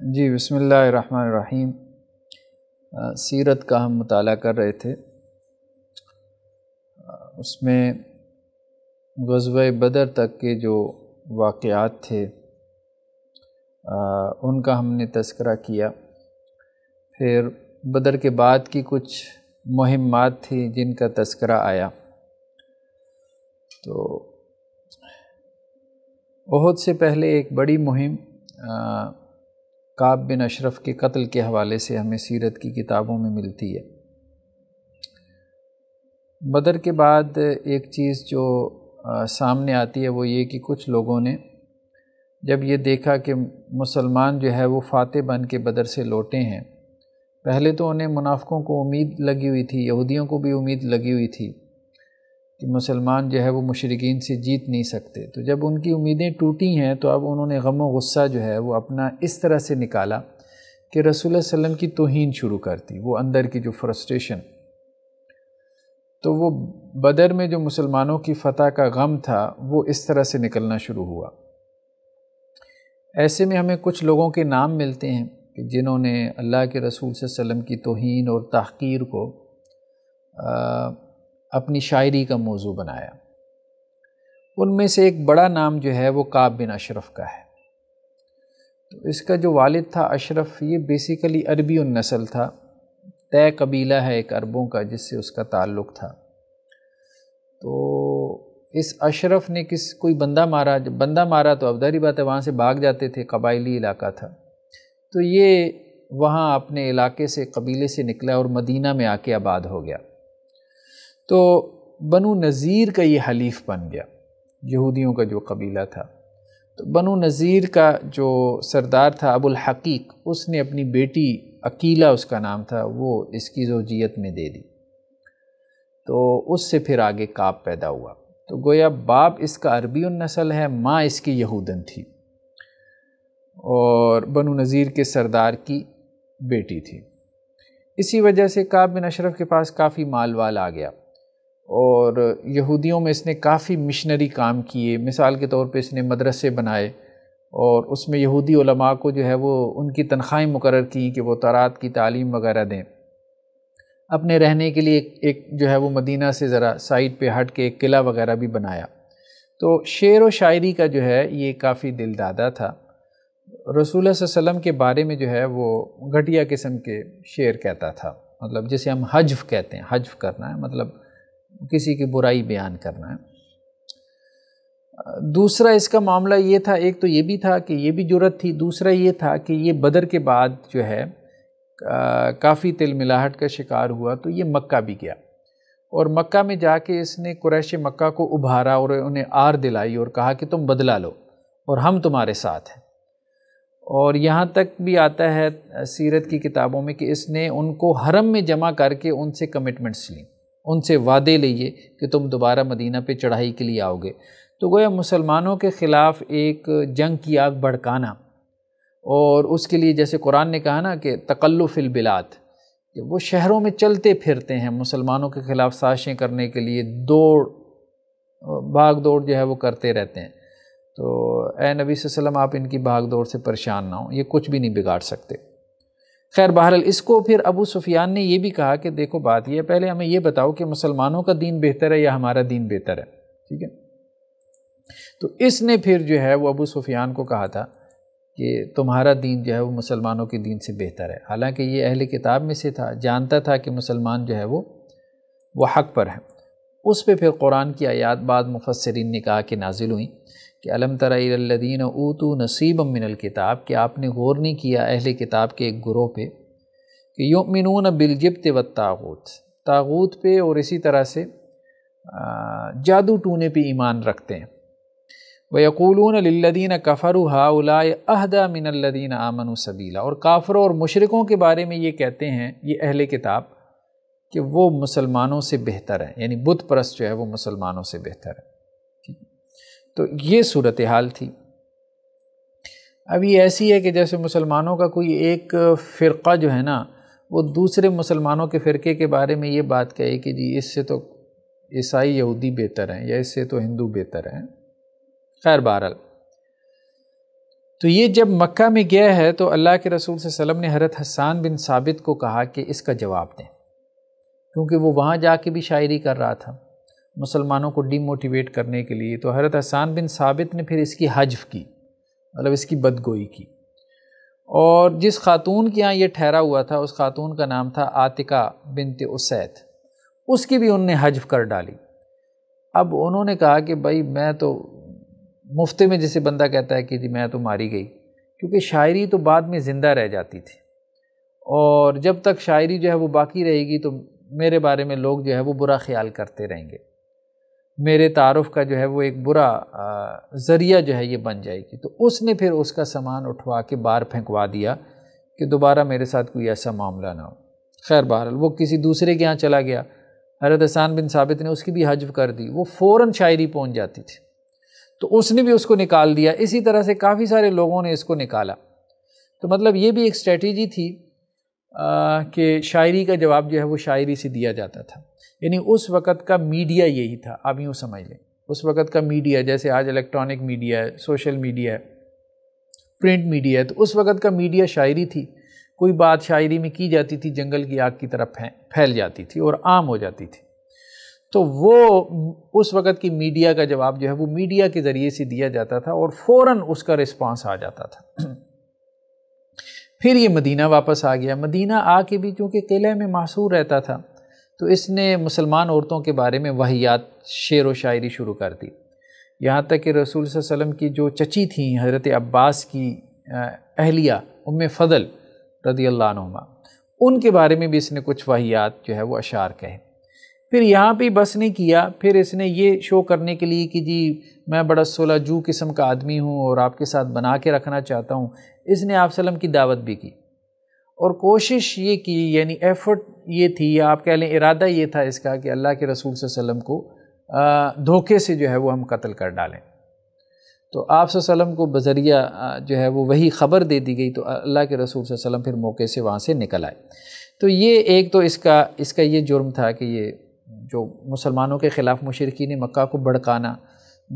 जी बसमीम सीरत का हम मताल कर रहे थे उसमें गजब बदर तक के जो वाक़ात थे आ, उनका हमने तस्करा किया फिर बदर के बाद की कुछ मुहिमात थी जिनका तस्करा आया तो बहुत से पहले एक बड़ी मुहिम काब बिन अशरफ के कत्ल के हवाले से हमें सीरत की किताबों में मिलती है बदर के बाद एक चीज़ जो सामने आती है वो ये कि कुछ लोगों ने जब ये देखा कि मुसलमान जो है वो फाते बन के बदर से लौटे हैं पहले तो उन्हें मुनाफ़ों को उम्मीद लगी हुई थी यहूदियों को भी उम्मीद लगी हुई थी कि मुसलमान जो है वो मुशरकिन से जीत नहीं सकते तो जब उनकी उम्मीदें टूटी हैं तो अब उन्होंने गम गुस्सा जो है वो अपना इस तरह से निकाला कि रसूल वसम की तोहन शुरू करती वो अंदर की जो फ्रस्ट्रेशन तो वो बदर में जो मुसलमानों की फ़तह का गम था वो इस तरह से निकलना शुरू हुआ ऐसे में हमें कुछ लोगों के नाम मिलते हैं कि जिन्होंने अल्लाह के रसूल वसम की तोहन और तहकीर को आ, अपनी शायरी का मौजू बनाया उनमें से एक बड़ा नाम जो है वो काब बिन अशरफ का है तो इसका जो वालिद था अशरफ ये बेसिकली अरबी नसल था तय कबीला है एक अरबों का जिससे उसका ताल्लुक़ था तो इस अशरफ ने किस कोई बंदा मारा जब बंदा मारा तो अबदारी बात है वहाँ से भाग जाते थे कबायली इलाका था तो ये वहाँ अपने इलाके से कबीले से निकला और मदीना में आके आबाद हो गया तो बनु नज़ीर का ये हलीफ बन गया यहूदियों का जो कबीला था तो बनु नज़ीर का जो सरदार था अबुल हकीक उसने अपनी बेटी अकीला उसका नाम था वो इसकी जोजियत में दे दी तो उससे फिर आगे काप पैदा हुआ तो गोया बाप इसका अरबी नस्ल है माँ इसकी यहूदन थी और बनु नज़ीर के सरदार की बेटी थी इसी वजह से काब बिन अशरफ के पास काफ़ी माल वाल आ गया और यहूदियों में इसने काफ़ी मिशनरी काम किए मिसाल के तौर पे इसने मदरसे बनाए और उसमें यहूदी उलमा को जो है वो उनकी तनख्वाहें मुकर की कि वो तारात की तालीम वगैरह दें अपने रहने के लिए एक, एक जो है वो मदीना से ज़रा साइड पे हट के एक किला वगैरह भी बनाया तो शेर व शायरी का जो है ये काफ़ी दिलदादा था रसूल वसम के बारे में जो है वो घटिया किस्म के शेर कहता था मतलब जिसे हम हजफ कहते हैं हजफ करना है मतलब किसी की बुराई बयान करना है दूसरा इसका मामला ये था एक तो ये भी था कि ये भी जरूरत थी दूसरा ये था कि ये बदर के बाद जो है काफ़ी तिल मिलाहट का शिकार हुआ तो ये मक्का भी गया और मक्का में जाके इसने कुरैश मक्का को उभारा और उन्हें आर दिलाई और कहा कि तुम बदला लो और हम तुम्हारे साथ हैं और यहाँ तक भी आता है सीरत की किताबों में कि इसने उनको हरम में जमा करके उनसे कमिटमेंट्स ली उनसे वादे लीजिए कि तुम दोबारा मदीना पे चढ़ाई के लिए आओगे तो गोया मुसलमानों के ख़िलाफ़ एक जंग की आग भड़काना और उसके लिए जैसे कुरान ने कहा ना कि बिलात कि वो शहरों में चलते फिरते हैं मुसलमानों के ख़िलाफ़ साजिशें करने के लिए दौड़ भाग दौड़ जो है वो करते रहते हैं तो ए नबी वसम आप इनकी भाग दौड़ से परेशान ना हो ये कुछ भी नहीं बिगाड़ सकते खैर बहरहाल इसको फिर अबू सुफियान ने यह भी कहा कि देखो बात यह पहले हमें यह बताओ कि मुसलमानों का दीन बेहतर है या हमारा दीन बेहतर है ठीक है तो इसने फिर जो है वो अबू सुफियान को कहा था कि तुम्हारा दीन जो है वो मुसलमानों के दीन से बेहतर है हालांकि ये अहल किताब में से था जानता था कि मुसलमान जो है वो वो हक पर है उस पर फिर कुरान की आयात बाद मुफसरीन ने कहा कि नाजिल हुई कि अलम तरदीन ऊतू नसीब मिनल किताब कि आपने गौर नहीं किया अहल किताब के एक ग्रोह पे कि योमिन बिलजब्त व तागूत तागूत पे और इसी तरह से जादू टूने पे ईमान रखते हैं वयकूलून लद्दीन कफ़रू हाउलाए अहदा मिनल्लदीन आमन सबीला और काफ़रों और मशरक़ों के बारे में ये कहते हैं ये अहल किताब कि वो मुसलमानों से बेहतर है यानी बुत परस्त जो है वो मुसलमानों से बेहतर है तो ये सूरत हाल थी अभी ऐसी है कि जैसे मुसलमानों का कोई एक फ़िरका जो है ना वो दूसरे मुसलमानों के फ़िरके के बारे में ये बात कहे कि जी इससे तो ईसाई यहूदी बेहतर हैं या इससे तो हिंदू बेहतर हैं खैर बहरल तो ये जब मक्का में गया है तो अल्लाह के रसूल वसम ने हरत हसान बिन साबित को कहा कि इसका जवाब दें क्योंकि वो वहाँ जा के भी शायरी कर रहा था मुसलमानों को डीमोटिवेट करने के लिए तो हरत हसान बिन साबित ने फिर इसकी हजफ की मतलब इसकी बदगोई की और जिस खातून के यहाँ ये ठहरा हुआ था उस खातून का नाम था आतिका बिन उसैद उसकी भी उनने हजफ कर डाली अब उन्होंने कहा कि भाई मैं तो मुफ्ते में जैसे बंदा कहता है कि जी मैं तो मारी गई क्योंकि शायरी तो बाद में ज़िंदा रह जाती थी और जब तक शायरी जो है वो बाकी रहेगी तो मेरे बारे में लोग जो है वो बुरा ख्याल करते रहेंगे मेरे तारफ़ का जो है वो एक बुरा ज़रिया जो है ये बन जाएगी तो उसने फिर उसका सामान उठवा के बाहर फेंकवा दिया कि दोबारा मेरे साथ कोई ऐसा मामला ना हो खैर बहरल वो किसी दूसरे के यहाँ चला गया हरत हसान बिन साबित ने उसकी भी हजब कर दी वो फ़ौर शायरी पहुँच जाती थी तो उसने भी उसको निकाल दिया इसी तरह से काफ़ी सारे लोगों ने इसको निकाला तो मतलब ये भी एक स्ट्रेटी थी कि शायरी का जवाब जो है वो शायरी से दिया जाता था यानी उस वक़्त का मीडिया यही था आप यूँ समझ लें उस वक़्त का मीडिया जैसे आज इलेक्ट्रॉनिक मीडिया है सोशल मीडिया है प्रिंट मीडिया है तो उस वक़्त का मीडिया शायरी थी कोई बात शायरी में की जाती थी जंगल की आग की तरफ फैल जाती थी और आम हो जाती थी तो वो उस वक़्त की मीडिया का जवाब जो है वो मीडिया के ज़रिए से दिया जाता था और फ़ौर उसका रिस्पांस आ जाता था फिर ये मदीना वापस आ गया मदीना आके भी चूँकि किले में मासूर रहता था तो इसने मुसलमान औरतों के बारे में वाहियात शेर व शायरी शुरू कर दी यहाँ तक कि रसूल वसम की जो चची थी हज़रत अब्बास की अहलिया उम फ़ल रदी अल्लामा उनके बारे में भी इसने कुछ वाहियात जो है वो अशार कहे फिर यहाँ पर बस नहीं किया फिर इसने ये शो करने के लिए कि जी मैं बड़ा सोलह जू किस्म का आदमी हूँ और आपके साथ बना के रखना चाहता हूँ इसने आप सलम की दावत भी की और कोशिश ये की यानी एफर्ट ये थी या आप कह लें इरादा ये था इसका कि अल्लाह के रसूल वसम को धोखे से जो है वो हम कत्ल कर डालें तो आप वसम को बजरिया जो है वो वही ख़बर दे दी गई तो अल्लाह के रसूल वसम फिर मौके से वहाँ से निकल आए तो ये एक तो इसका इसका ये जुर्म था कि ये जो मुसलमानों के ख़िलाफ़ ने मक्का को भड़काना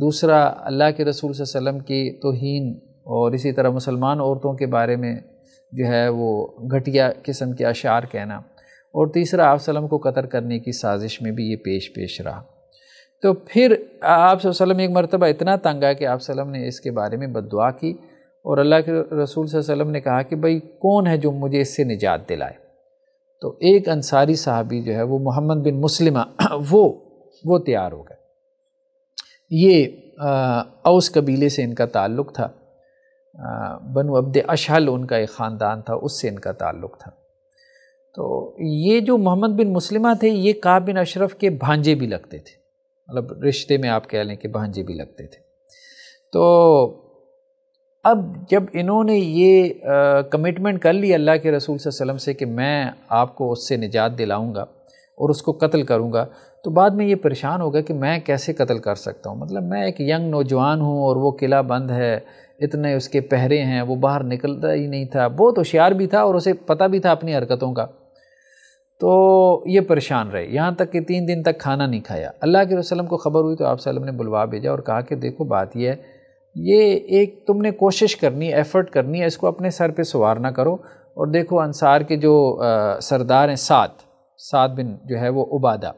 दूसरा अल्लाह के रसूल वसम की तोहन और इसी तरह मुसलमान औरतों के बारे में जो है वो घटिया किस्म के अशार कहना और तीसरा आप सलम को कतर करने की साजिश में भी ये पेश पेश रहा तो फिर आप सल्लम एक मरतबा इतना तंग आया कि आप वसलम ने इसके बारे में बद की और अल्लाह के रसूल वसलम ने कहा कि भाई कौन है जो मुझे इससे निजात दिलाए तो एक अंसारी साहबी जो है वो मोहम्मद बिन मुस्लिमा वो वो तैयार हो गए ये आ, उस कबीले से इनका ताल्लुक़ था बनु अब्द अशहल उनका एक ख़ानदान था उससे इनका ताल्लुक़ था तो ये जो मोहम्मद बिन मुसलिमा थे ये का बिन अशरफ के भांजे भी लगते थे मतलब रिश्ते में आप कह लें कि भांजे भी लगते थे तो अब जब इन्होंने ये कमिटमेंट कर ली अल्लाह के रसूल वसलम से कि मैं आपको उससे निजात दिलाऊंगा और उसको कत्ल करूंगा तो बाद में ये परेशान होगा कि मैं कैसे कत्ल कर सकता हूँ मतलब मैं एक यंग नौजवान हूँ और वो किला बंद है इतने उसके पहरे हैं वो बाहर निकलता ही नहीं था बहुत तो होशियार भी था और उसे पता भी था अपनी हरकतों का तो ये परेशान रहे यहाँ तक कि तीन दिन तक खाना नहीं खाया अल्लाह के रसलम को ख़बर हुई तो आप ने बुलवा भेजा और कहा कि देखो बात यह है ये एक तुमने कोशिश करनी एफ़र्ट करनी है इसको अपने सर पे सवार ना करो और देखो अनसार के जो आ, सरदार हैं सात सात बिन जो है वो उबादा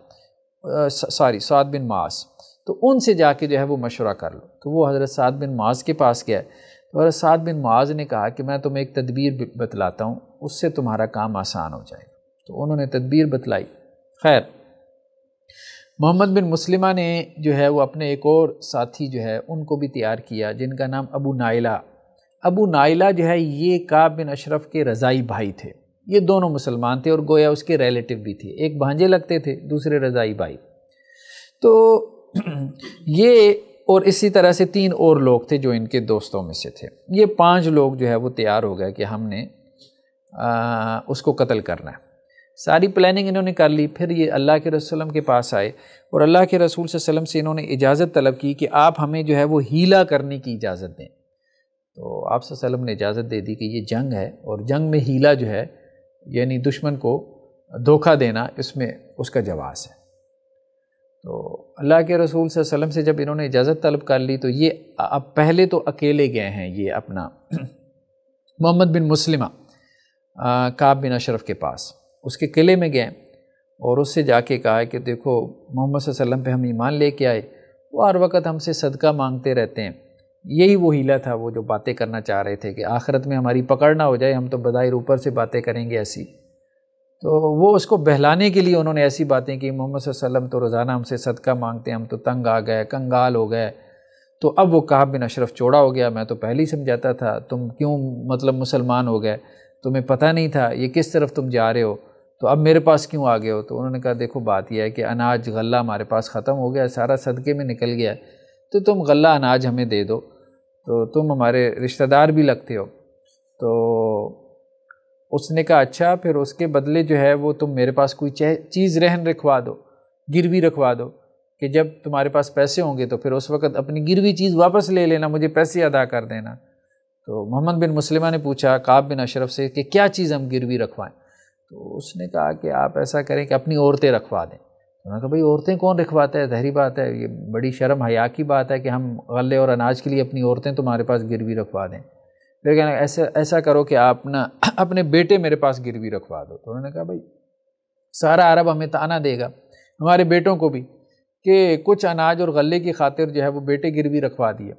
सॉरी सात बिन मास तो उनसे जाके जो है वो मशवरा कर लो तो वो हज़रत साद बिन माज के पास गया तो हज़रत साद बिन माज ने कहा कि मैं तुम्हें एक तदबीर बतलाता हूँ उससे तुम्हारा काम आसान हो जाएगा तो उन्होंने तदबीर बतलाई खैर मोहम्मद बिन मुस्लिमा ने जो है वो अपने एक और साथी जो है उनको भी तैयार किया जिनका नाम अबू नाइला अबू नाइला जो है ये काब बिन अशरफ के रज़ाई भाई थे ये दोनों मुसलमान थे और गोया उसके रिलेटिव भी थे एक भांजे लगते थे दूसरे रज़ाई भाई तो ये और इसी तरह से तीन और लोग थे जो इनके दोस्तों में से थे ये पांच लोग जो है वो तैयार हो गए कि हमने आ, उसको कत्ल करना है सारी प्लानिंग इन्होंने कर ली फिर ये अल्लाह के रसूलम के पास आए और अल्लाह के रसूल वसम से इन्होंने इजाज़त तलब की कि आप हमें जो है वो हीला करने की इजाज़त दें तो आप वसलम ने इजाज़त दे दी कि ये जंग है और जंग में हीला जो है यानी दुश्मन को धोखा देना इसमें उसका जवाब है तो अल्लाह के रसूल वसलम से जब इन्होंने इजाज़त तलब कर ली तो ये अब पहले तो अकेले गए हैं ये अपना मोहम्मद बिन मुस्लिम काब बिन अशरफ के पास उसके किले में गए और उससे जाके कहा कि देखो मोहम्मद वसलम पे हम ईमान लेके आए वो हर वक्त हमसे सदका मांगते रहते हैं यही वो हीला था वो जो बातें करना चाह रहे थे कि आखिरत में हमारी पकड़ ना हो जाए हम तो बदायर ऊपर से बातें करेंगे ऐसी तो वो उसको बहलाने के लिए उन्होंने ऐसी बातें की मोहम्मद वसल्लम तो रोज़ाना हमसे सदका मांगते हैं हम तो तंग आ गए कंगाल हो गए तो अब वो कहा बिन अशरफ चौड़ा हो गया मैं तो पहले ही समझाता था तुम क्यों मतलब मुसलमान हो गए तुम्हें पता नहीं था ये किस तरफ तुम जा रहे हो तो अब मेरे पास क्यों आ गए हो तो उन्होंने कहा देखो बात यह है कि अनाज गला हमारे पास ख़त्म हो गया सारा सदके में निकल गया तो तुम गला अनाज हमें दे दो तो तुम हमारे रिश्तेदार भी लगते हो तो उसने कहा अच्छा फिर उसके बदले जो है वो तुम मेरे पास कोई चीज़ रहन रखवा दो गिरवी रखवा दो कि जब तुम्हारे पास पैसे होंगे तो फिर उस वक़्त अपनी गिरवी चीज़ वापस ले लेना मुझे पैसे अदा कर देना तो मोहम्मद बिन मुसलिमा ने पूछा काब बिन अशरफ से कि क्या चीज़ हम गिरवी रखवाएं तो उसने कहा कि आप ऐसा करें कि अपनी औरतें रखवा दें उन्होंने तो कहा भाई औरतें कौन रखवाता है जहरी बात है ये बड़ी शर्म हया की बात है कि हम गले और अनाज के लिए अपनी औरतें तुम्हारे पास गिरवी रखवा दें फिर कहना ऐसा ऐसा करो कि आप ना अपने बेटे मेरे पास गिरवी रखवा दो तो उन्होंने कहा भाई सारा अरब हमें ताना देगा हमारे बेटों को भी कि कुछ अनाज और गले की खातिर जो है वो बेटे गिरवी रखवा दिए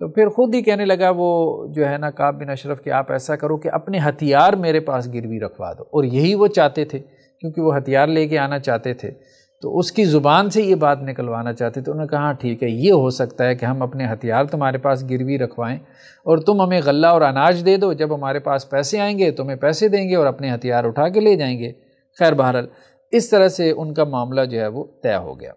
तो फिर खुद ही कहने लगा वो जो है ना काब बिन अशरफ कि आप ऐसा करो कि अपने हथियार मेरे पास गिरवी रखवा दो और यही वो चाहते थे क्योंकि वो हथियार लेके आना चाहते थे तो उसकी ज़ुबान से ये बात निकलवाना चाहते तो उन्होंने कहा हाँ, ठीक है ये हो सकता है कि हम अपने हथियार तुम्हारे पास गिरवी रखवाएं और तुम हमें गला और अनाज दे दो जब हमारे पास पैसे आएंगे तुम्हें पैसे देंगे और अपने हथियार उठा के ले जाएंगे खैर बहरहाल इस तरह से उनका मामला जो है वो तय हो गया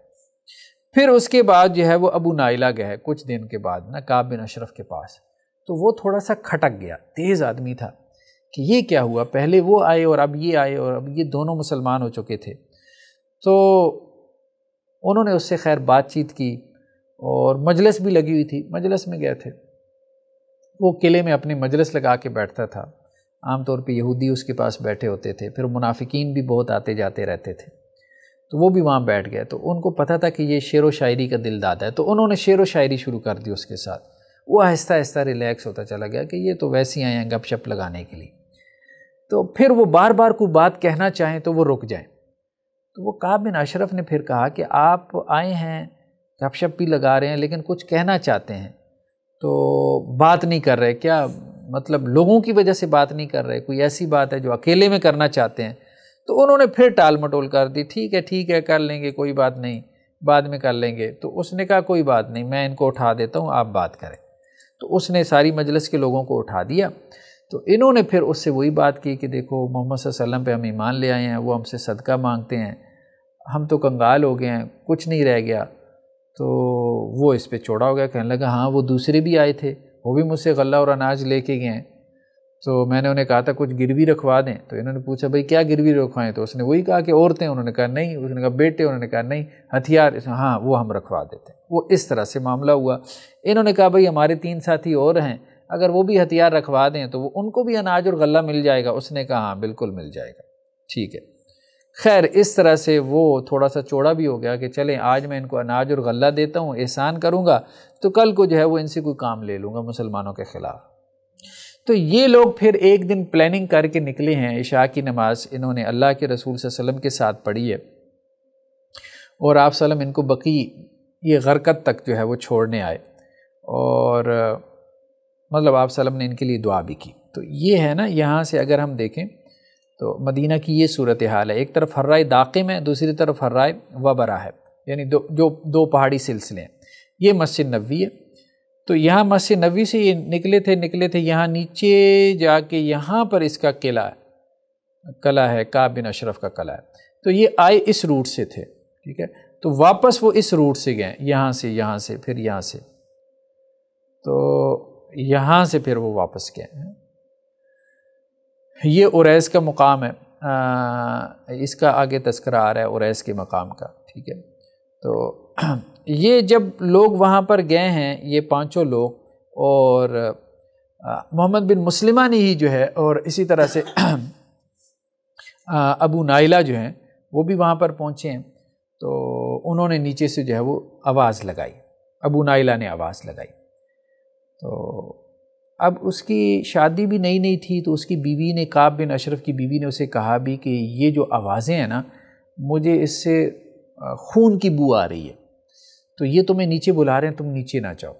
फिर उसके बाद जो है वो अबू नाइला गया कुछ दिन के बाद ना काब बिन अशरफ के पास तो वो थोड़ा सा खटक गया तेज़ आदमी था कि ये क्या हुआ पहले वो आए और अब ये आए और अब ये दोनों मुसलमान हो चुके थे तो उन्होंने उससे खैर बातचीत की और मजलिस भी लगी हुई थी मजलिस में गए थे वो किले में अपनी मजलिस लगा के बैठता था आमतौर पे यहूदी उसके पास बैठे होते थे फिर मुनाफिकीन भी बहुत आते जाते रहते थे तो वो भी वहाँ बैठ गए तो उनको पता था कि ये शेर व शायरी का दिल दादा है तो उन्होंने शेर व शायरी शुरू कर दी उसके साथ वो आहिस्ता आहिस्ता रिलैक्स होता चला गया कि ये तो वैसे ही आए हैं गपशप लगाने के लिए तो फिर वो बार बार कोई बात कहना चाहें तो वो रुक जाएँ तो वो काब बिन अशरफ ने फिर कहा कि आप आए हैं गपशप भी लगा रहे हैं लेकिन कुछ कहना चाहते हैं तो बात नहीं कर रहे क्या मतलब लोगों की वजह से बात नहीं कर रहे कोई ऐसी बात है जो अकेले में करना चाहते हैं तो उन्होंने फिर टाल मटोल कर दी ठीक है ठीक है कर लेंगे कोई बात नहीं बाद में कर लेंगे तो उसने कहा कोई बात नहीं मैं इनको उठा देता हूँ आप बात करें तो उसने सारी मजलिस के लोगों को उठा दिया तो इन्होंने फिर उससे वही बात की कि देखो मोहम्मद वसल्लम पे हम ईमान ले आए हैं वो हमसे सदका मांगते हैं हम तो कंगाल हो गए हैं कुछ नहीं रह गया तो वो इस पर चौड़ा हो गया कहने लगा हाँ वो दूसरे भी आए थे वो भी मुझसे गला और अनाज लेके गए हैं तो मैंने उन्हें कहा था कुछ गिरवी रखवा दें तो इन्होंने पूछा भाई क्या गिरवी रखवाएं तो उसने वही कहा कि औरतें उन्होंने कहा नहीं उसने कहा बेटे उन्होंने कहा नहीं हथियार हाँ वो हम रखवा देते हैं वो इस तरह से मामला हुआ इन्होंने कहा भाई हमारे तीन साथी और हैं अगर वो भी हथियार रखवा दें तो वो उनको भी अनाज और गला मिल जाएगा उसने कहा हाँ बिल्कुल मिल जाएगा ठीक है खैर इस तरह से वो थोड़ा सा चौड़ा भी हो गया कि चलें आज मैं इनको अनाज और गल्ला देता हूँ एहसान करूँगा तो कल को जो है वो इनसे कोई काम ले लूँगा मुसलमानों के ख़िलाफ़ तो ये लोग फिर एक दिन प्लानिंग करके निकले हैं इशा की नमाज़ इन्होंने अल्लाह के रसूल वसम के साथ पढ़ी है और आप सलम इनको बकी ये गरकत तक जो है वो छोड़ने आए और मतलब आप सलम ने इनके लिए दुआ भी की तो ये है ना यहाँ से अगर हम देखें तो मदीना की ये सूरत हाल है एक तरफ हर्रा दाकिम है दूसरी तरफ हर्रा वबरा है यानी दो जो दो पहाड़ी सिलसिले हैं ये मस्जिद नबी है तो यहाँ मस्जिद नबी से ये निकले थे निकले थे यहाँ नीचे जाके यहाँ पर इसका किला है कला है का बिन अशरफ का कला है तो ये आए इस रूट से थे ठीक है तो वापस वो इस रूट से गए यहाँ से यहाँ से फिर यहाँ से तो यहाँ से फिर वो वापस गए ये उरैस का मुकाम है आ, इसका आगे तस्करा आ रहा है उरैस के मकाम का ठीक है तो ये जब लोग वहाँ पर गए हैं ये पांचों लोग और मोहम्मद बिन मुसलिमा ने ही जो है और इसी तरह से अबू नाइला जो हैं वो भी वहाँ पर पहुँचे हैं तो उन्होंने नीचे से जो है वो आवाज़ लगाई अबू नाइला ने आवाज़ लगाई तो अब उसकी शादी भी नई नई थी तो उसकी बीवी ने काब बिन अशरफ की बीवी ने उसे कहा भी कि ये जो आवाज़ें हैं ना मुझे इससे खून की बू आ रही है तो ये तुम्हें तो नीचे बुला रहे हैं तुम नीचे ना जाओ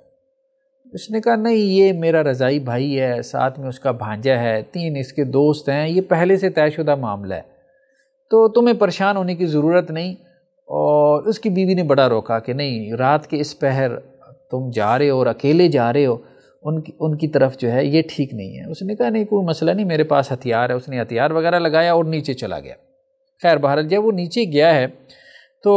उसने कहा नहीं ये मेरा रज़ाई भाई है साथ में उसका भांजा है तीन इसके दोस्त हैं ये पहले से तयशुदा मामला है तो तुम्हें परेशान होने की ज़रूरत नहीं और उसकी बीवी ने बड़ा रोका कि नहीं रात के इस पहर तुम जा रहे हो और अकेले जा रहे हो उनकी उनकी तरफ जो है ये ठीक नहीं है उसने कहा नहीं कोई मसला नहीं मेरे पास हथियार है उसने हथियार वगैरह लगाया और नीचे चला गया खैर बहरहाल जब वो नीचे गया है तो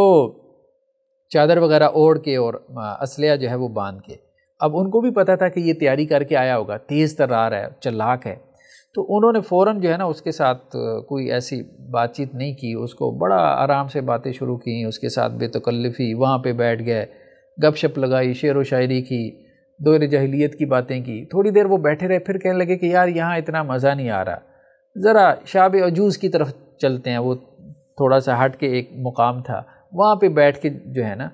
चादर वगैरह ओढ़ के और असलिया जो है वो बांध के अब उनको भी पता था कि ये तैयारी करके आया होगा तेज़ तर्रार है चलाक है तो उन्होंने फ़ौर जो है ना उसके साथ कोई ऐसी बातचीत नहीं की उसको बड़ा आराम से बातें शुरू की उसके साथ बेतकल्लफ़ी वहाँ पर बैठ गए गपशप लगाई शेर व शायरी की दौर जहलीत की बातें की थोड़ी देर वो बैठे रहे फिर कहने लगे कि यार यहाँ इतना मज़ा नहीं आ रहा ज़रा शाब अजूज़ की तरफ चलते हैं वो थोड़ा सा हट के एक मुकाम था वहाँ पे बैठ के जो है ना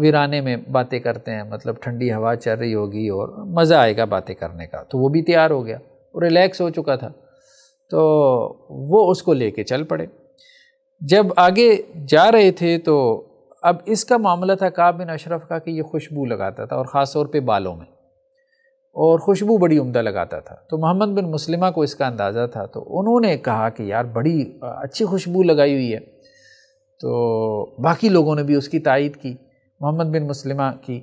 वीराने में बातें करते हैं मतलब ठंडी हवा चल रही होगी और मज़ा आएगा बातें करने का तो वो भी तैयार हो गया और रिलैक्स हो चुका था तो वो उसको ले चल पड़े जब आगे जा रहे थे तो अब इसका मामला था काब बिन अशरफ का कि ये खुशबू लगाता था और ख़ास तौर पे बालों में और खुशबू बड़ी उम्दा लगाता था तो मोहम्मद बिन मुस्लिमा को इसका अंदाज़ा था तो उन्होंने कहा कि यार बड़ी अच्छी खुशबू लगाई हुई है तो बाकी लोगों ने भी उसकी तायद की मोहम्मद बिन मुस्लिमा की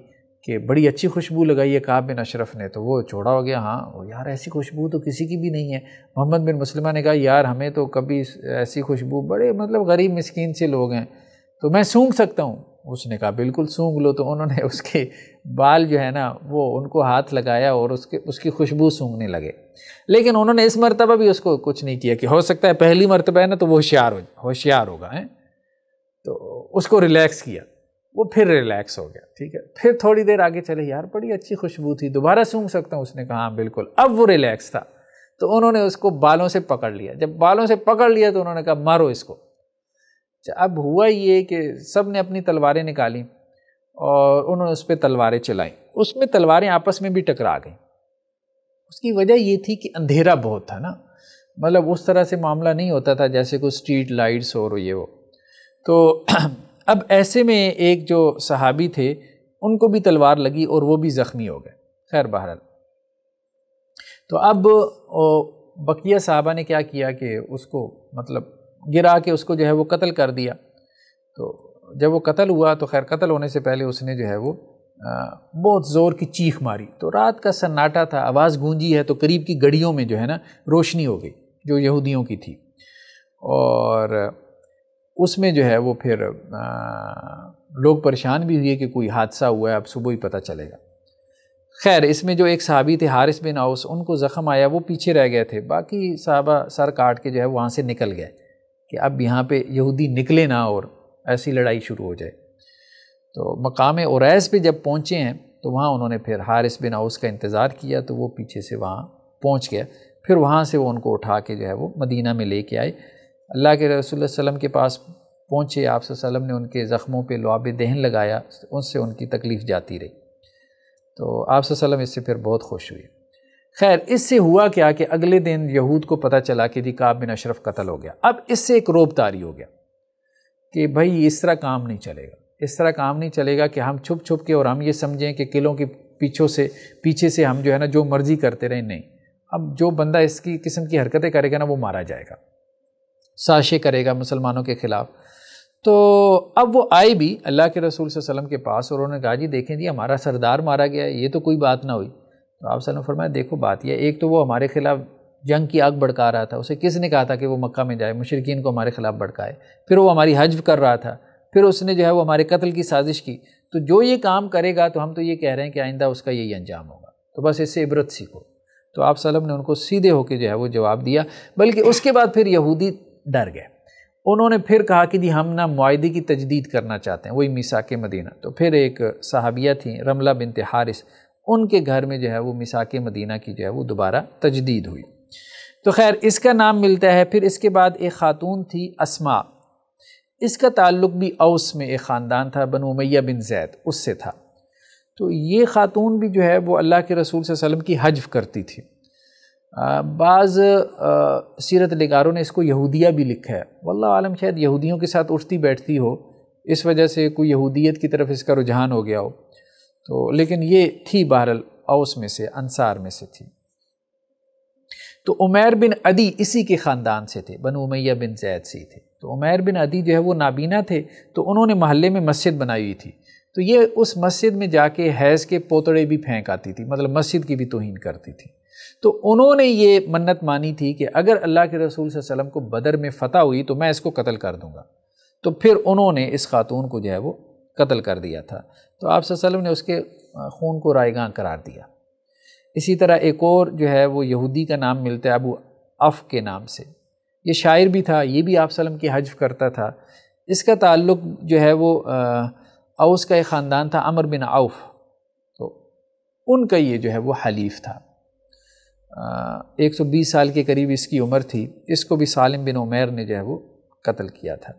कि बड़ी अच्छी खुशबू लगाई है काब बिन अशरफ ने तो वो छोड़ा हो गया हाँ वो यार ऐसी खुशबू तो किसी की भी नहीं है मोहम्मद बिन मुस्लिमा ने कहा यार हमें तो कभी ऐसी खुशबू बड़े मतलब गरीब मस्किन से लोग हैं तो मैं सूंघ सकता हूँ उसने कहा बिल्कुल सूंघ लो तो उन्होंने उसके बाल जो है ना वो उनको हाथ लगाया और उसके उसकी खुशबू सूंघने लगे लेकिन उन्होंने इस मरतबा भी उसको कुछ नहीं किया कि हो सकता है पहली मरतबा है ना तो वो होशियार हो होशियार होगा है तो उसको रिलैक्स किया वो फिर रिलैक्स हो गया ठीक है फिर थोड़ी देर आगे चले यार बड़ी अच्छी खुशबू थी दोबारा सूंघ सकता हूँ उसने कहा हाँ बिल्कुल अब वो रिलैक्स था तो उन्होंने उसको बालों से पकड़ लिया जब बालों से पकड़ लिया तो उन्होंने कहा मारो इसको अब हुआ ये कि सब ने अपनी तलवारें निकाली और उन्होंने उस पर तलवारें चलाई उसमें तलवारें आपस में भी टकरा गई उसकी वजह ये थी कि अंधेरा बहुत था ना मतलब उस तरह से मामला नहीं होता था जैसे कुछ स्ट्रीट लाइट्स और ये वो तो अब ऐसे में एक जो सहाबी थे उनको भी तलवार लगी और वो भी ज़ख्मी हो गए खैर बहरहाल तो अब बकिया साहबा ने क्या किया कि उसको मतलब गिरा के उसको जो है वो कत्ल कर दिया तो जब वो कत्ल हुआ तो खैर कत्ल होने से पहले उसने जो है वो बहुत ज़ोर की चीख मारी तो रात का सन्नाटा था आवाज़ गूंजी है तो करीब की गड़ियों में जो है ना रोशनी हो गई जो यहूदियों की थी और उसमें जो है वो फिर आ, लोग परेशान भी हुए कि कोई हादसा हुआ है अब सुबह ही पता चलेगा खैर इसमें जो एक सहाबी थे हारिस बिन आउस उनको ज़ख़म आया वो पीछे रह गए थे बाकी साहबा सर काट के जो है वहाँ से निकल गए कि अब यहाँ पे यहूदी निकले ना और ऐसी लड़ाई शुरू हो जाए तो मकाम औरैस पे जब पहुँचे हैं तो वहाँ उन्होंने फिर हारिस बिन आउस का इंतज़ार किया तो वो पीछे से वहाँ पहुँच गया फिर वहाँ से वो उनको उठा के जो है वो मदीना में ले आए अल्लाह के रसोल वसम के पास पहुँचे आप ने उनके ज़ख्मों पर लुआब दहन लगाया उससे उनकी तकलीफ़ जाती रही तो आप इससे फिर बहुत खुश हुए खैर इससे हुआ क्या कि अगले दिन यहूद को पता चला कि जी काब बिन अशरफ कत्ल हो गया अब इससे एक तारी हो गया कि भाई इस तरह काम नहीं चलेगा इस तरह काम नहीं चलेगा कि हम छुप छुप के और हम ये समझें कि किलों के पीछों से पीछे से हम जो है ना जो मर्ज़ी करते रहें नहीं अब जो बंदा इसकी किस्म की हरकतें करेगा ना वो मारा जाएगा साशे करेगा मुसलमानों के ख़िलाफ़ तो अब वो आए भी अल्लाह के रसूल वसम के पास और उन्होंने कहा जी देखें जी हमारा सरदार मारा गया है ये तो कोई बात ना हुई तो आप सल फरमाया देखो बात यह एक तो वो हमारे ख़िलाफ़ जंग की आग भड़का रहा था उसे किसने कहा था कि वो मक्का में जाए मुशरकिन को हमारे ख़िलाफ़ भड़काए फिर वो हमारी हज कर रहा था फिर उसने जो है वो हमारे कत्ल की साजिश की तो जो ये काम करेगा तो हम तो ये कह रहे हैं कि आइंदा उसका यही अंजाम होगा तो बस इससे इबरत सीखो तो आप सलम ने उनको सीधे होकर जो है वो जवाब दिया बल्कि उसके बाद फिर यहूदी डर गए उन्होंने फिर कहा कि जी हम ना मुआदे की तजदीद करना चाहते हैं वही मिसा के मदीना तो फिर एक सहाबिया थी रमला बिन तिहारिस उनके घर में जो है वो मिसाक मदीना की जो है वो दोबारा तजदीद हुई तो खैर इसका नाम मिलता है फिर इसके बाद एक ख़ातून थी असमा इसका ताल्लुक भी अवस में एक ख़ानदान था बन उमैया बिन जैद उससे था तो ये ख़ातून भी जो है वो अल्लाह के रसूल वसलम की हजफ करती थी बाज़ सीरत नगारों ने इसको यहूदिया भी लिखा है वल्ला आलम शायद यहूदियों के साथ उठती बैठती हो इस वजह से कोई यहूदियत की तरफ इसका रुझान हो गया हो तो लेकिन ये थी बहरल औस में से अंसार में से थी तो उमैर बिन अदी इसी के ख़ानदान से थे बन उमैया बिन जैद से थे तो उमैर बिन अदी जो है वो नाबीना थे तो उन्होंने महल्ले में मस्जिद बनाई हुई थी तो ये उस मस्जिद में जाके हैज़ के पोतड़े भी फेंक आती थी मतलब मस्जिद की भी तोहन करती थी तो उन्होंने ये मन्नत मानी थी कि अगर अल्लाह के रसूल वसलम को बदर में फ़तह हुई तो मैं इसको कत्ल कर दूँगा तो फिर उन्होंने इस खातून को जो है वो कत्ल कर दिया था तो आप सल्लम ने उसके खून को रायगा करार दिया इसी तरह एक और जो है वो यहूदी का नाम मिलता है अबू अफ़ के नाम से ये शायर भी था ये भी आप सल्लम की हज करता था इसका ताल्लुक जो है वो अउस का एक ख़ानदान था अमर बिन आउफ तो उनका ये जो है वो हलीफ था एक सौ बीस साल के करीब इसकी उम्र थी इसको भी सालिम बिन उमैर ने जो है वो कत्ल किया था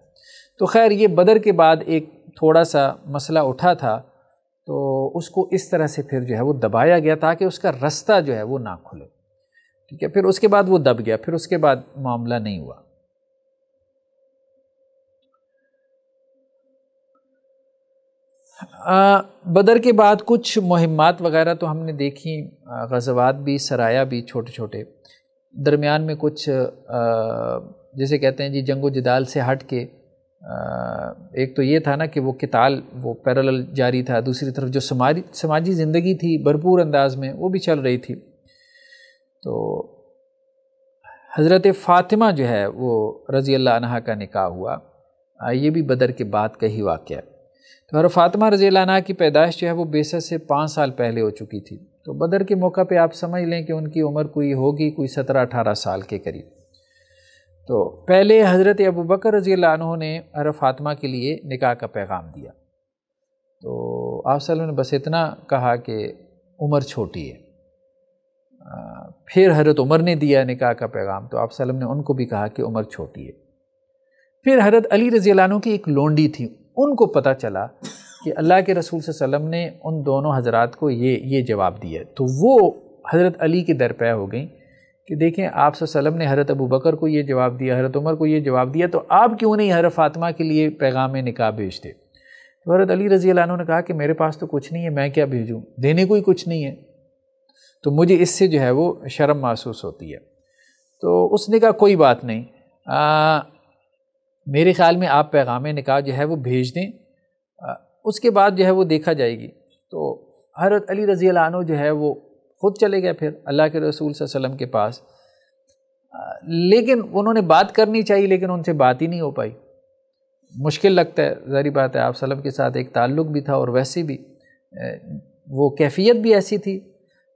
तो खैर ये बदर के बाद एक थोड़ा सा मसला उठा था तो उसको इस तरह से फिर जो है वो दबाया गया ताकि उसका रास्ता जो है वो ना खुले ठीक है फिर उसके बाद वो दब गया फिर उसके बाद मामला नहीं हुआ आ, बदर के बाद कुछ मुहिमात वगैरह तो हमने देखी गजवात भी सराया भी छोटे छोटे दरमियान में कुछ आ, जैसे कहते हैं जी जंगो जदाल से हट के एक तो ये था ना कि वो किताल वो पैरल जारी था दूसरी तरफ जो समाजी समाजी ज़िंदगी थी भरपूर अंदाज में वो भी चल रही थी तो हज़रत फ़ातिमा जो है वो रज़ी अल्लाह का निकाह हुआ ये भी बदर के बाद का ही वाक़ है तो हर फ़ातिमा रज़ी अल्लाह की पैदाइश जो है वो बेसर से पाँच साल पहले हो चुकी थी तो बदर के मौका पे आप समझ लें कि उनकी उम्र कोई होगी कोई सत्रह अठारह साल के करीब तो पहले हज़रत अबू बकर रजी ने अर फातमा के लिए निकाह का पैगाम दिया तो आप सल ने बस इतना कहा कि उम्र छोटी है फिर हज़रत उमर ने दिया निकाह का पैगाम तो आप सलम ने उनको भी कहा कि उम्र छोटी है फिर हज़रत अली रजी की एक लोंडी थी उनको पता चला कि अल्लाह के रसूल सलम ने उन दोनों हजरात को ये ये जवाब दिया तो वो हज़रत अली के दर पे हो गई कि देखें आप सल्लम ने हरत अबू बकर को ये जवाब दिया हरत उमर को ये जवाब दिया तो आप क्यों नहीं हर फातमा के लिए पैगाम निकाह भेजते तो हरत अली रज़ी अला ने कहा कि मेरे पास तो कुछ नहीं है मैं क्या भेजूँ देने को ही कुछ नहीं है तो मुझे इससे जो है वो शर्म महसूस होती है तो उसने कहा कोई बात नहीं आ, मेरे ख़्याल में आप पैगाम निकाह जो है वो भेज दें आ, उसके बाद जो है वो देखा जाएगी तो हरत अली रज़ी अला जो है वो खुद चले गए फिर अल्लाह के रसूल वसम के पास लेकिन उन्होंने बात करनी चाहिए लेकिन उनसे बात ही नहीं हो पाई मुश्किल लगता है ज़ारी बात है आप सलम के साथ एक ताल्लुक भी था और वैसे भी वो कैफियत भी ऐसी थी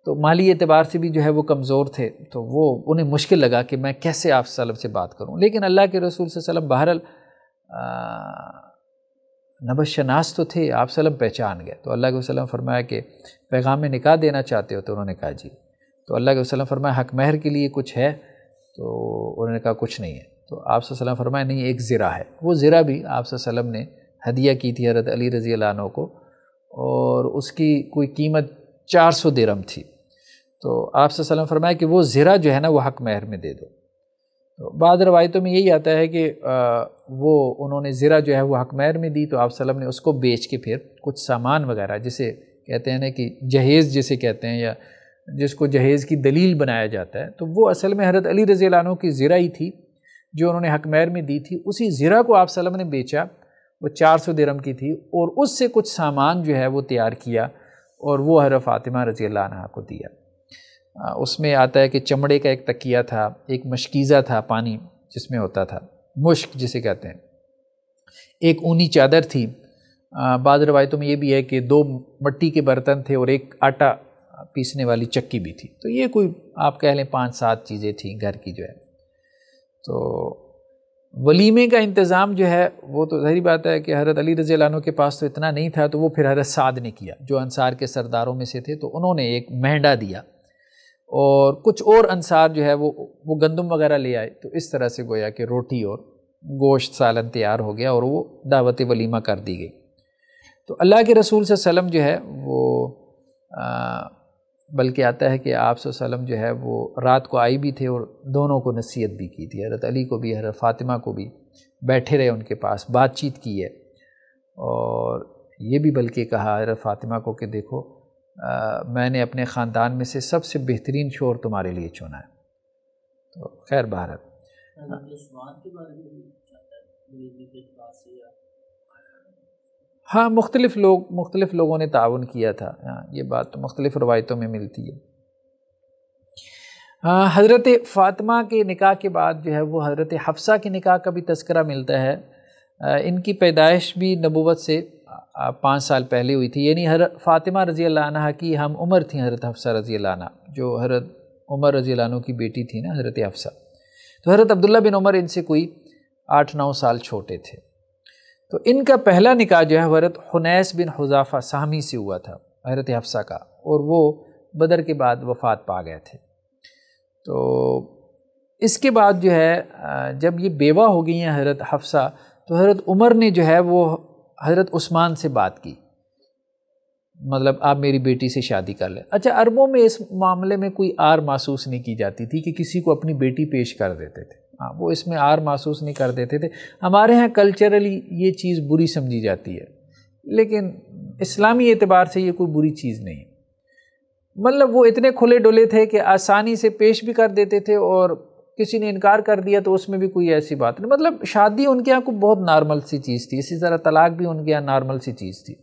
तो माली एतबार से भी जो है वो कमज़ोर थे तो वो उन्हें मुश्किल लगा कि मैं कैसे आप सलम से बात करूँ लेकिन अल्लाह के रसूल सल्लम बहरल नबशनास तो थे आप सलम पहचान गए तो अल्लाह के वसलम फरमाया कि पैगाम में निकाह देना चाहते हो तो उन्होंने कहा जी तो अल्लाह के वसलम फरमाया हक महर के लिए कुछ है तो उन्होंने कहा कुछ नहीं है तो आप फरमाया नहीं एक ज़रा है वो ज़रा भी आप ने हदिया की थी हरत अली रज़ी लानों को और उसकी कोई कीमत चार सौ थी तो आप सल्लम फरमाया कि वो ज़रा जो है ना वो हक महर में दे दो तो बाद रवायतों में यही आता है कि वो उन्होंने ज़रा जो है वो हकमैर में दी तो आप सलम ने उसको बेच के फिर कुछ सामान वगैरह जिसे कहते हैं ना कि जहेज़ जिसे कहते हैं या जिसको जहेज़ की दलील बनाया जाता है तो वो असल में हरत अली रज़ी लानों की ज़रा ही थी जो उन्होंने हकमैर में दी थी उसी ज़रा को आप सलम ने बेचा वो चार सौ दरम की थी और उससे कुछ सामान जो है वो तैयार किया और वो हर फ़ातिमा रज़ी अल्लाह को दिया उसमें आता है कि चमड़े का एक तकिया था एक मशकीज़ा था पानी जिसमें होता था मुश्क जिसे कहते हैं एक ऊनी चादर थी बाद रवायतों में ये भी है कि दो मट्टी के बर्तन थे और एक आटा पीसने वाली चक्की भी थी तो ये कोई आप कह लें पाँच सात चीज़ें थी घर की जो है तो वलीमे का इंतज़ाम जो है वो तो जहरी बात है कि हरत अली रज़ी के पास तो इतना नहीं था तो वो फिर हरत साद ने किया जो अनसार के सरदारों में से थे तो उन्होंने एक महंडा दिया और कुछ और अनसार जो है वो वो गंदम वगैरह ले आए तो इस तरह से गोया कि रोटी और गोश्त सालन तैयार हो गया और वो दावत वलीमा कर दी गई तो अल्लाह के रसूल सलम जो है वो बल्कि आता है कि आप वसम जो है वो रात को आई भी थे और दोनों को नसीहत भी की थी हरत अली को भी हरत फ़ातिमा को भी बैठे रहे उनके पास बातचीत की है और ये भी बल्कि कहा हरत फ़ातिमा को कि देखो आ, मैंने अपने ख़ानदान में से सबसे बेहतरीन शोर तुम्हारे लिए चुना है तो खैर भारत हाँ मुख्तलिफ लोग मुख्तलिफ लोगों ने ताउन किया था हाँ ये बात तो मुख्तलिफ रवायतों में मिलती है हाँ हज़रत फ़ातिमा के निकाह के बाद जो है वो हज़रत हफ्सा के निकाह का भी तस्करा मिलता है इनकी पैदाइश भी नबूवत से पाँच साल पहले हुई थी यानी हर फातिमा रज़ी अल्लाह की हम उम्र थी हरत हफ्सा रज़ी अल्लाह जो हरत उमर रज़ी अल्लाह की बेटी थी ना हरत हफ्सा तो हरत अब्दुल्ला बिन उमर इनसे कोई आठ नौ साल छोटे थे तो इनका पहला निकाह जो है हरत हुनैस बिन हुजाफा सामी से हुआ था हरत हफ्सा का और वो बदर के बाद वफात पा गए थे तो इसके बाद जो है जब ये बेवा हो गई हैं हरत हफ्सा तो हरत उमर ने जो है वो हज़रत उस्मान से बात की मतलब आप मेरी बेटी से शादी कर लें अच्छा अरबों में इस मामले में कोई आर महसूस नहीं की जाती थी कि किसी को अपनी बेटी पेश कर देते थे हाँ वो इसमें आर महसूस नहीं कर देते थे हमारे यहाँ कल्चरली ये चीज़ बुरी समझी जाती है लेकिन इस्लामी एतबार से ये कोई बुरी चीज़ नहीं मतलब वो इतने खुले डुले थे कि आसानी से पेश भी कर देते थे और किसी ने इनकार कर दिया तो उसमें भी कोई ऐसी बात नहीं मतलब शादी उनके यहाँ को बहुत नॉर्मल सी चीज़ थी इसी तरह तलाक भी उनके यहाँ नॉर्मल सी चीज़ थी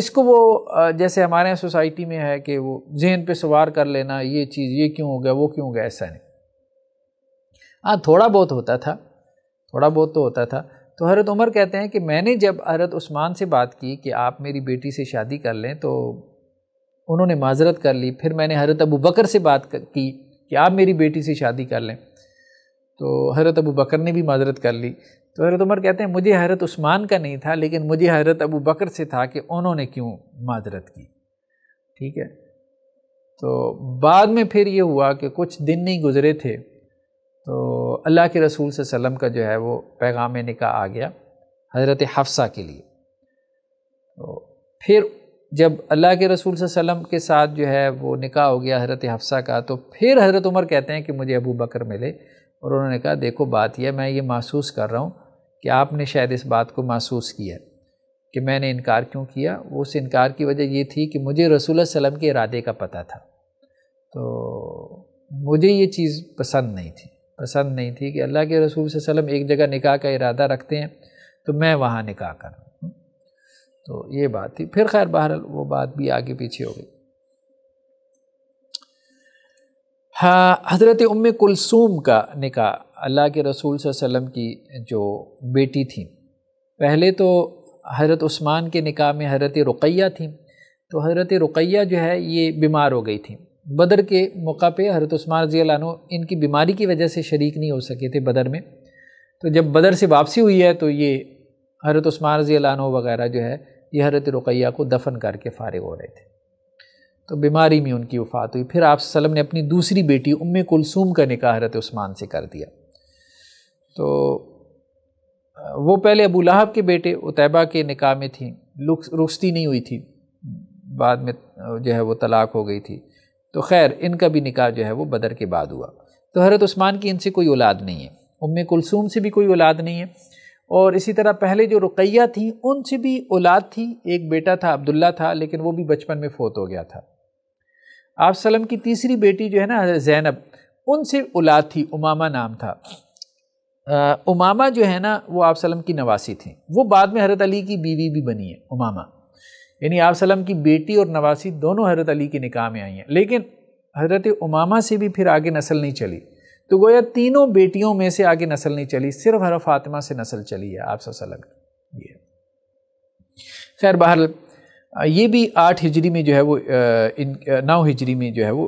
इसको वो जैसे हमारे यहाँ सोसाइटी में है कि वो जहन पे सवार कर लेना ये चीज़ ये क्यों हो गया वो क्यों हो गया ऐसा नहीं हाँ थोड़ा बहुत होता था थोड़ा बहुत तो होता था तो हरत उमर कहते हैं कि मैंने जब हरत उस्मान से बात की कि आप मेरी बेटी से शादी कर लें तो उन्होंने माजरत कर ली फिर मैंने हरत अबू बकर से बात की कि आप मेरी बेटी से शादी कर लें तो हज़रत अबू बकर ने भी माजरत कर ली तो हज़रत उमर कहते हैं मुझे हज़रत उस्मान का नहीं था लेकिन मुझे हज़रत अबू बकर से था कि उन्होंने क्यों माजरत की ठीक है तो बाद में फिर ये हुआ कि कुछ दिन नहीं गुजरे थे तो अल्लाह के रसूल सलम का जो है वो पैगाम निका आ गया हज़रत हफ्सा के लिए तो फिर जब अल्लाह के रसूल वसम के साथ जो है वो निकाह हो गया हज़रत हफ्सा का तो फिर हज़रत उमर कहते हैं कि मुझे अबू बकर मिले और उन्होंने कहा देखो बात यह मैं ये महसूस कर रहा हूँ कि आपने शायद इस बात को महसूस किया कि मैंने इनकार क्यों किया उस इनकार की वजह ये थी कि मुझे रसूल वसम के इरादे का पता था तो मुझे ये चीज़ पसंद नहीं थी पसंद नहीं थी कि अल्लाह के रसूल वसम एक जगह निकाह का इरादा रखते हैं तो मैं वहाँ निकाह करूँ तो ये बात थी फिर खैर बहरहाल वो बात भी आगे पीछे हो गई हाँ हज़रत उम कुलसूम का निका अल्लाह के रसूल वसम की जो बेटी थी पहले तो हज़रत उस्मान के निका में हज़रत रुकैया थी तो हज़रत रुकैया जो है ये बीमार हो गई थी बदर के मौका पे हज़रत उस्मान रजी इनकी बीमारी की वजह से शरीक नहीं हो सके थे बदर में तो जब बदर से वापसी हुई है तो ये हज़रत उस्मान रजी वगैरह जो है ये हरत रुकैया को दफन करके फ़ारिग हो रहे थे तो बीमारी में उनकी वफ़ात हुई फिर आप ने अपनी दूसरी बेटी उम कुलसूम का निकाह हरत उस्मान से कर दिया तो वो पहले अबू लहब के बेटे उतैबा के निकाह में थी रुखती नहीं हुई थी बाद में जो है वो तलाक हो गई थी तो खैर इनका भी निकाह जो है वो बदर के बाद हुआ तो हरत उस्मान की इनसे कोई औलाद नहीं है उम कुलसूम से भी कोई औलाद नहीं है और इसी तरह पहले जो रुकैया थी उनसे भी औलाद थी एक बेटा था अब्दुल्ला था लेकिन वो भी बचपन में फोत हो गया था आप सलम की तीसरी बेटी जो है ना जैनब उनसे औलाद थी उमामा नाम था आ, उमामा जो है ना वो आप सलम की नवासी थी वो बाद में हरत अली की बीवी भी बनी है उमामा यानी आप सलम की बेटी और नवासी दोनों हरत अली के निकाह में आई हैं लेकिन हजरत उमामा से भी फिर आगे नस्ल नहीं चली तो गोया तीनों बेटियों में से आगे नस्ल नहीं चली सिर्फ हर फातिमा से नस्ल चली है आप सलग ये खैर बहर ये भी आठ हिजरी में जो है वो इन नौ हिजरी में जो है वो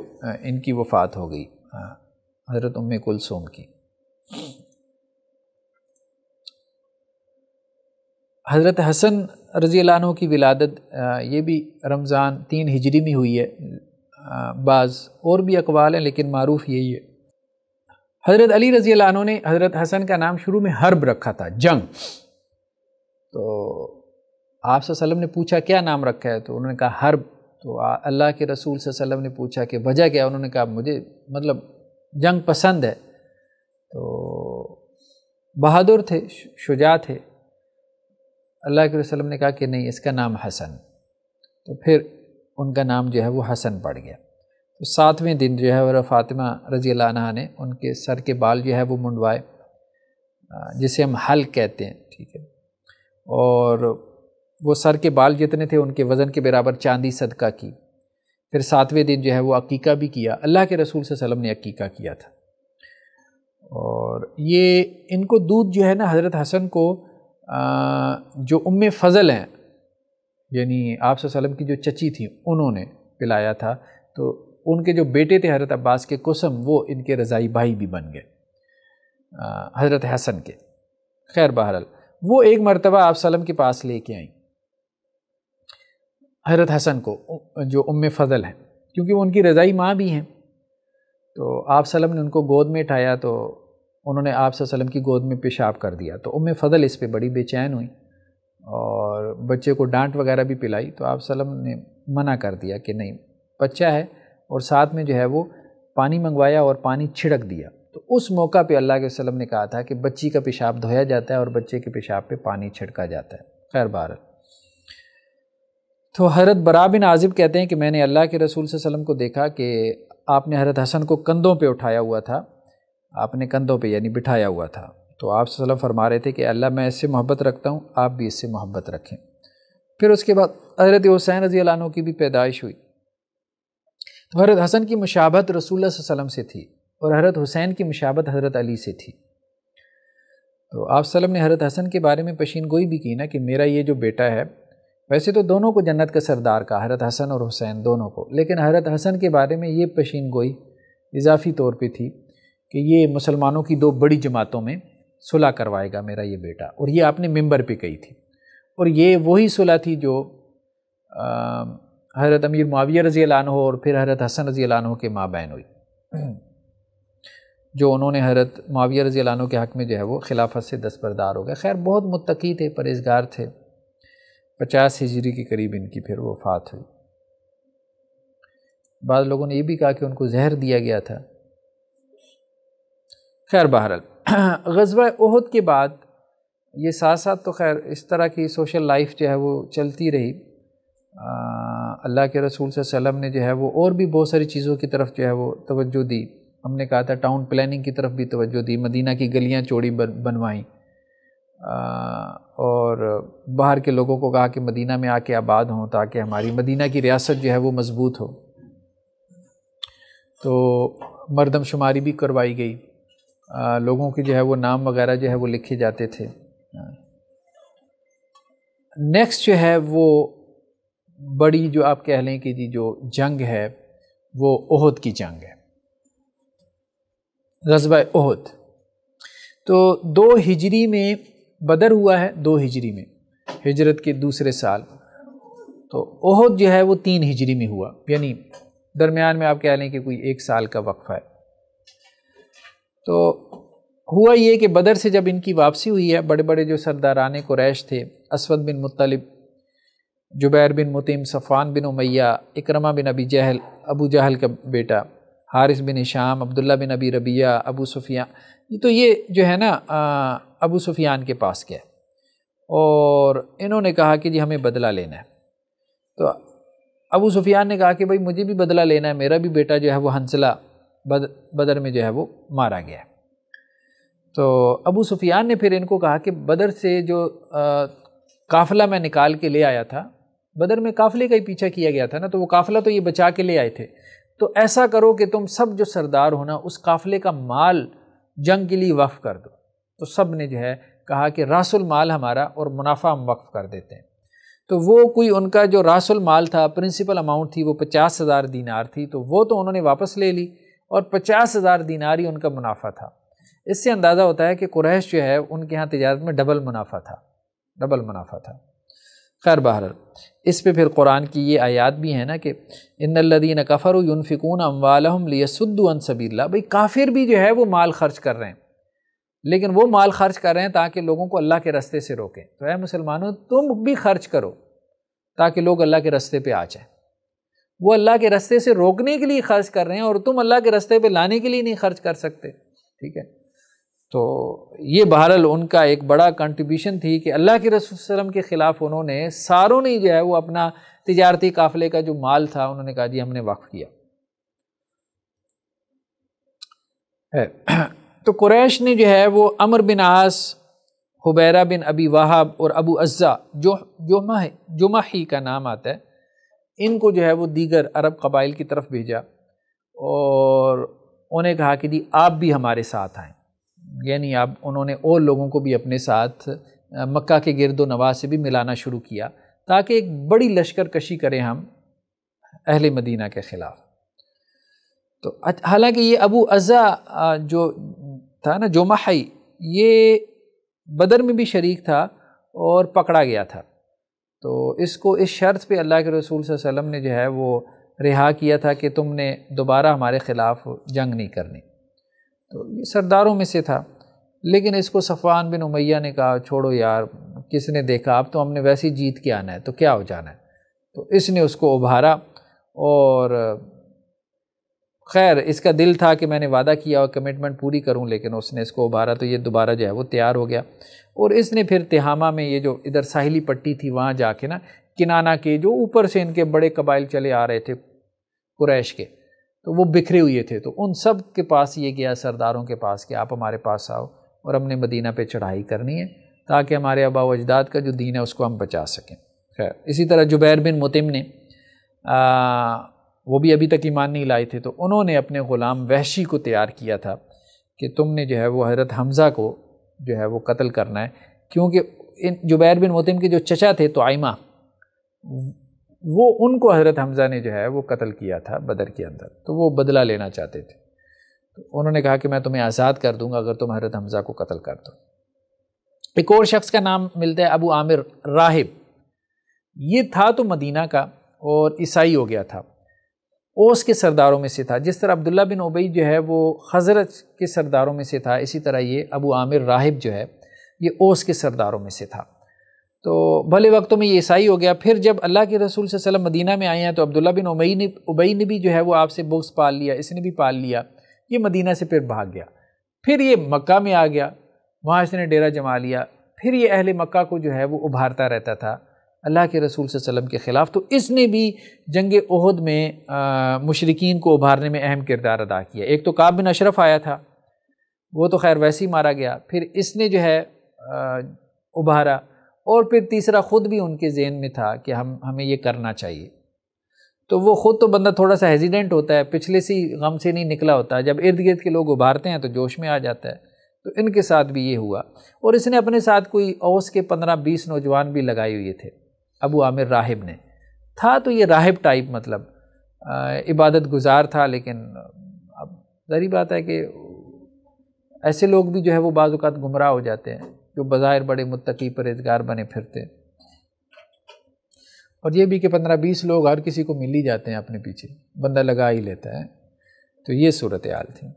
इनकी वफ़ात हो गई हज़रत उम कुलसूम की हज़रत हसन रज़ी लानों की विलादत ये भी रमज़ान तीन हिजरी में हुई है बाज़ और भी अकवाल हैं लेकिन मरूफ़ यही है हज़रत अली रज़ी ने हज़रत हसन का नाम शुरू में हर्ब रखा था जंग तो आप सल्लम ने पूछा क्या नाम रखा है तो उन्होंने कहा हर्ब तो अल्लाह के रसूल सल्लम ने पूछा कि वजह क्या उन्होंने कहा मुझे मतलब जंग पसंद है तो बहादुर थे शुजा थे अल्लाह के वसलम ने कहा कि नहीं इसका नाम हसन तो फिर उनका नाम जो है वो हसन पड़ गया तो सातवें दिन जो है वह फातिमा रजी लाना ने उनके सर के बाल जो है वो मुंडवाए जिसे हम हल कहते हैं ठीक है और वो सर के बाल जितने थे उनके वज़न के बराबर चांदी सदका की फिर सातवें दिन जो है वो अकीका भी किया अल्लाह के रसूल वसम ने अकीका किया था और ये इनको दूध जो है ना हज़रत हसन को जो उम फ़ज़ल हैं यानी आप की जो चची थी उन्होंने पिलाया था तो उनके जो बेटे थे हज़रत अब्बास के कुसम वो इनके रज़ाई भाई भी बन गए हज़रत हसन के खैर बहरल वो एक मरतबा आप सलम के पास लेके आई हज़रत हसन को जो उम फ़जल हैं क्योंकि वो उनकी रज़ाई माँ भी हैं तो आप सलम ने उनको गोद में उठाया तो उन्होंने आप सलम की गोद में पेशाब कर दिया तो उम फ़जल इस पर बड़ी बेचैन हुई और बच्चे को डांट वगैरह भी पिलाई तो आप सलम ने मना कर दिया कि नहीं बच्चा है और साथ में जो है वो पानी मंगवाया और पानी छिड़क दिया तो उस मौका पे अल्लाह के वसलम ने कहा था कि बच्ची का पेशाब धोया जाता है और बच्चे के पेशाब पे पानी छिड़का जाता है खैर बार तो हरत बरा बिन आजिब कहते हैं कि मैंने अल्लाह के रसूल वसम को देखा कि आपने हरत हसन को कंधों पर उठाया हुआ था आपने कंधों पर यानी बिठाया हुआ था तो आप वसलम फरमा रहे थे कि अल्लाह मैं इससे मोहब्बत रखता हूँ आप भी इससे मोहब्बत रखें फिर उसके बाद हजरत हुसैन रज़ी की भी पैदाइश हुई तो हरत हसन की मशाबत रसूल वसलम से थी और हरत हुसैन की मशाबत हज़रत अली से थी तो आप सलम ने हरत हसन के बारे में पेशीन गोई भी की ना कि मेरा ये जो बेटा है वैसे तो दोनों को जन्नत का सरदार का हरत हसन और हुसैन दोनों को लेकिन हरत हसन के बारे में ये पेशीन गोई इजाफी तौर पे थी कि ये मुसलमानों की दो बड़ी जमातों में सुलह करवाएगा मेरा ये बेटा और ये आपने मेंबर पर कही थी और ये वही सुलह थी जो आ, हज़रत अमीर माविया रज़ी हो और फिर हज़रत हसन रज़ी हो के माँ बहन हुई जो उन्होंने हज़रत माविया रज़ी के हक़ में जो है वो खिलाफत से दस्तबरदार हो गए खैर बहुत मुतकी थे परहेजगार थे पचास हिजरी के करीब इनकी फिर वफात हुई बाद लोगों ने ये भी कहा कि उनको जहर दिया गया था खैर बहरहाल गजबा उहद के बाद ये साथ साथ तो खैर इस तरह की सोशल लाइफ जो है वो चलती रही अल्लाह के रसूल वसम ने जो है वो और भी बहुत सारी चीज़ों की तरफ जो है वो तवज्जो दी हमने कहा था टाउन प्लानिंग की तरफ भी तोज्जो दी मदीना की गलियाँ चौड़ी बनवाई और बाहर के लोगों को कहा कि मदीना में आके आबाद हों ताकि हमारी मदीना की रियासत जो है वो मज़बूत हो तो मरदम शुमारी भी करवाई गई आ, लोगों के जो है वो नाम वगैरह जो है वो लिखे जाते थे नेक्स्ट जो है वो बड़ी जो आप कह लें कि जी जो जंग है वो ओहद की जंग है गजबा ओहद तो दो हिजरी में बदर हुआ है दो हिजरी में हिजरत के दूसरे साल तो ओहद जो है वो तीन हिजरी में हुआ यानी दरमियान में आप कह लें कि कोई एक साल का वक्फ़ा है तो हुआ ये कि बदर से जब इनकी वापसी हुई है बड़े बड़े जो सरदारान कुरैश थे असवद बिन मुतलिब जुबैर बिन मुतीम सफ़ान बिन उमैया इकरमा बिन अबी जहल अबू जहल का बेटा हारिस बिन शाम अब्दुल्ला बिन अबी रबिया अबू सुफियान ये तो ये जो है ना अबू सुफियान के पास गया और इन्होंने कहा कि जी हमें बदला लेना है तो अबू सुफियान ने कहा कि भाई मुझे भी बदला लेना है मेरा भी बेटा जो है वो हंसला बद बदर में जो है वो मारा गया तो अबू सुफियान ने फिर इनको कहा कि बदर से जो आ, काफ़िला मैं निकाल के ले आया था बदर में काफिले का ही पीछा किया गया था ना तो वो काफिला तो ये बचा के ले आए थे तो ऐसा करो कि तुम सब जो सरदार हो ना उस काफिले का माल जंग के लिए वफ़ कर दो तो सब ने जो है कहा कि रासुल माल हमारा और मुनाफा हम वक्फ़ कर देते हैं तो वो कोई उनका जो रासुल माल था प्रिंसिपल अमाउंट थी वो पचास हज़ार दीनार थी तो वो तो उन्होंने वापस ले ली और पचास हज़ार दीनार ही उनका मुनाफा था इससे अंदाज़ा होता है कि कुरैश जो है उनके यहाँ तजारत में डबल मुनाफा था डबल मुनाफा था खैर बहर इस पे फिर कुरान की ये आयात भी है ना कि इन लदीन कफ़र यूनफिकून अम्वालहम लियसुद्दन भाई काफिर भी जो है वो माल खर्च कर रहे हैं लेकिन वो माल खर्च कर रहे हैं ताकि लोगों को अल्लाह के रास्ते से रोकें तो है मुसलमानों तुम भी खर्च करो ताकि लोग अल्लाह के रस्ते पर आ जाएँ वो अल्लाह के रस्ते से रोकने के लिए खर्च कर रहे हैं और तुम अल्लाह के रस्ते पर लाने के लिए नहीं खर्च कर सकते ठीक है तो ये बहरल उनका एक बड़ा कंट्रीब्यूशन थी कि अल्लाह के रसूल वसलम के ख़िलाफ़ उन्होंने सारों ने जो है वो अपना तजारती काफ़िले का जो माल था उन्होंने कहा जी हमने वक्फ़ किया तो कुरैश ने जो है वो अमर बिन आस हुबैरा बिन अबी वाहब और अबू अज्जा जो जुमा जुमाही का नाम आता है इनको जो है वो दीगर अरब कबाइल की तरफ भेजा और उन्हें कहा कि जी आप भी हमारे साथ आएँ यानी आप उन्होंने और लोगों को भी अपने साथ मक्का के गिरदो नवाज से भी मिलाना शुरू किया ताकि एक बड़ी लश्कर कशी करें हम अहल मदीना के ख़िलाफ़ तो हालांकि ये अबू अज़ा जो था ना जोमाही ये बदर में भी शरीक था और पकड़ा गया था तो इसको इस शर्त पे अल्लाह के रसूल वसम ने जो है वो रिहा किया था कि तुमने दोबारा हमारे ख़िलाफ़ जंग नहीं करनी सरदारों में से था लेकिन इसको सफ़ान बिन उमैया ने कहा छोड़ो यार किसने देखा अब तो हमने वैसे ही जीत के आना है तो क्या हो जाना है तो इसने उसको उभारा और खैर इसका दिल था कि मैंने वादा किया और कमिटमेंट पूरी करूं लेकिन उसने इसको उभारा तो ये दोबारा जो है वो तैयार हो गया और इसने फिर तिहामा में ये जो इधर साहिली पट्टी थी वहाँ जाके ना किनाना के जो ऊपर से इनके बड़े कबाइल चले आ रहे थे कुरैश के तो वो बिखरे हुए थे तो उन सब के पास ये गया सरदारों के पास कि आप हमारे पास आओ और हमने मदीना पे चढ़ाई करनी है ताकि हमारे आबा अजदाद का जो दीन है उसको हम बचा सकें खैर इसी तरह जुबैर बिन मुतिम ने आ, वो भी अभी तक ईमान नहीं लाए थे तो उन्होंने अपने ग़ुलाम वहशी को तैयार किया था कि तुमने जो है वो हजरत हमज़ा को जो है वो कत्ल करना है क्योंकि इन जुबैर बिन मुतिम के जो चचा थे तो आइमा वो उनको हज़रत हमज़ा ने जो है वो कत्ल किया था बदर के अंदर तो वो बदला लेना चाहते थे तो उन्होंने कहा कि मैं तुम्हें आज़ाद कर दूंगा अगर तुम हज़रत हमज़ा को कत्ल कर दो एक और शख्स का नाम मिलता है अबू आमिर राहिब ये था तो मदीना का और ईसाई हो गया था ओस के सरदारों में से था जिस तरह अब्दुल्ला बिन उबई जो है वो हजरत के सरदारों में से था इसी तरह ये अबू आमिर राहिब जो है ये ओस के सरदारों में से था तो भले वक्त में ये ईसाई हो गया फिर जब अल्लाह के रसूल सल्लम मदीना में आए हैं तो अब्दुल्ला बिन उबई ने उबई ने भी जो है वो आपसे बुक्स पाल लिया इसने भी पाल लिया ये मदीना से फिर भाग गया फिर ये मक्का में आ गया वहाँ इसने डेरा जमा लिया फिर ये अहले मक्का को जो है वो उभारता रहता था अल्लाह के रसूल सल्लम के ख़िलाफ़ तो इसने भी जंग उहद में मशरकिन को उभारने में अहम किरदार अदा किया एक तो काब बिन अशरफ आया था वो तो खैर वैसे ही मारा गया फिर इसने जो है उभारा और फिर तीसरा ख़ुद भी उनके जेन में था कि हम हमें ये करना चाहिए तो वो ख़ुद तो बंदा थोड़ा सा हेजिडेंट होता है पिछले सी गम से नहीं निकला होता जब इर्द गिर्द के लोग उभारते हैं तो जोश में आ जाता है तो इनके साथ भी ये हुआ और इसने अपने साथ कोई औस के पंद्रह बीस नौजवान भी लगाए हुए थे अबू आमिर राहिब ने था तो ये राहिब टाइप मतलब आ, इबादत गुजार था लेकिन अब जहरी बात है कि ऐसे लोग भी जो है वो बाज़ात गुमराह हो जाते हैं जो बाज़ाहिर बड़े मुतकी परहेजगार बने फिरते और ये भी कि पंद्रह बीस लोग हर किसी को मिल ही जाते हैं अपने पीछे बंदा लगा ही लेता है तो ये सूरत हाल थी ये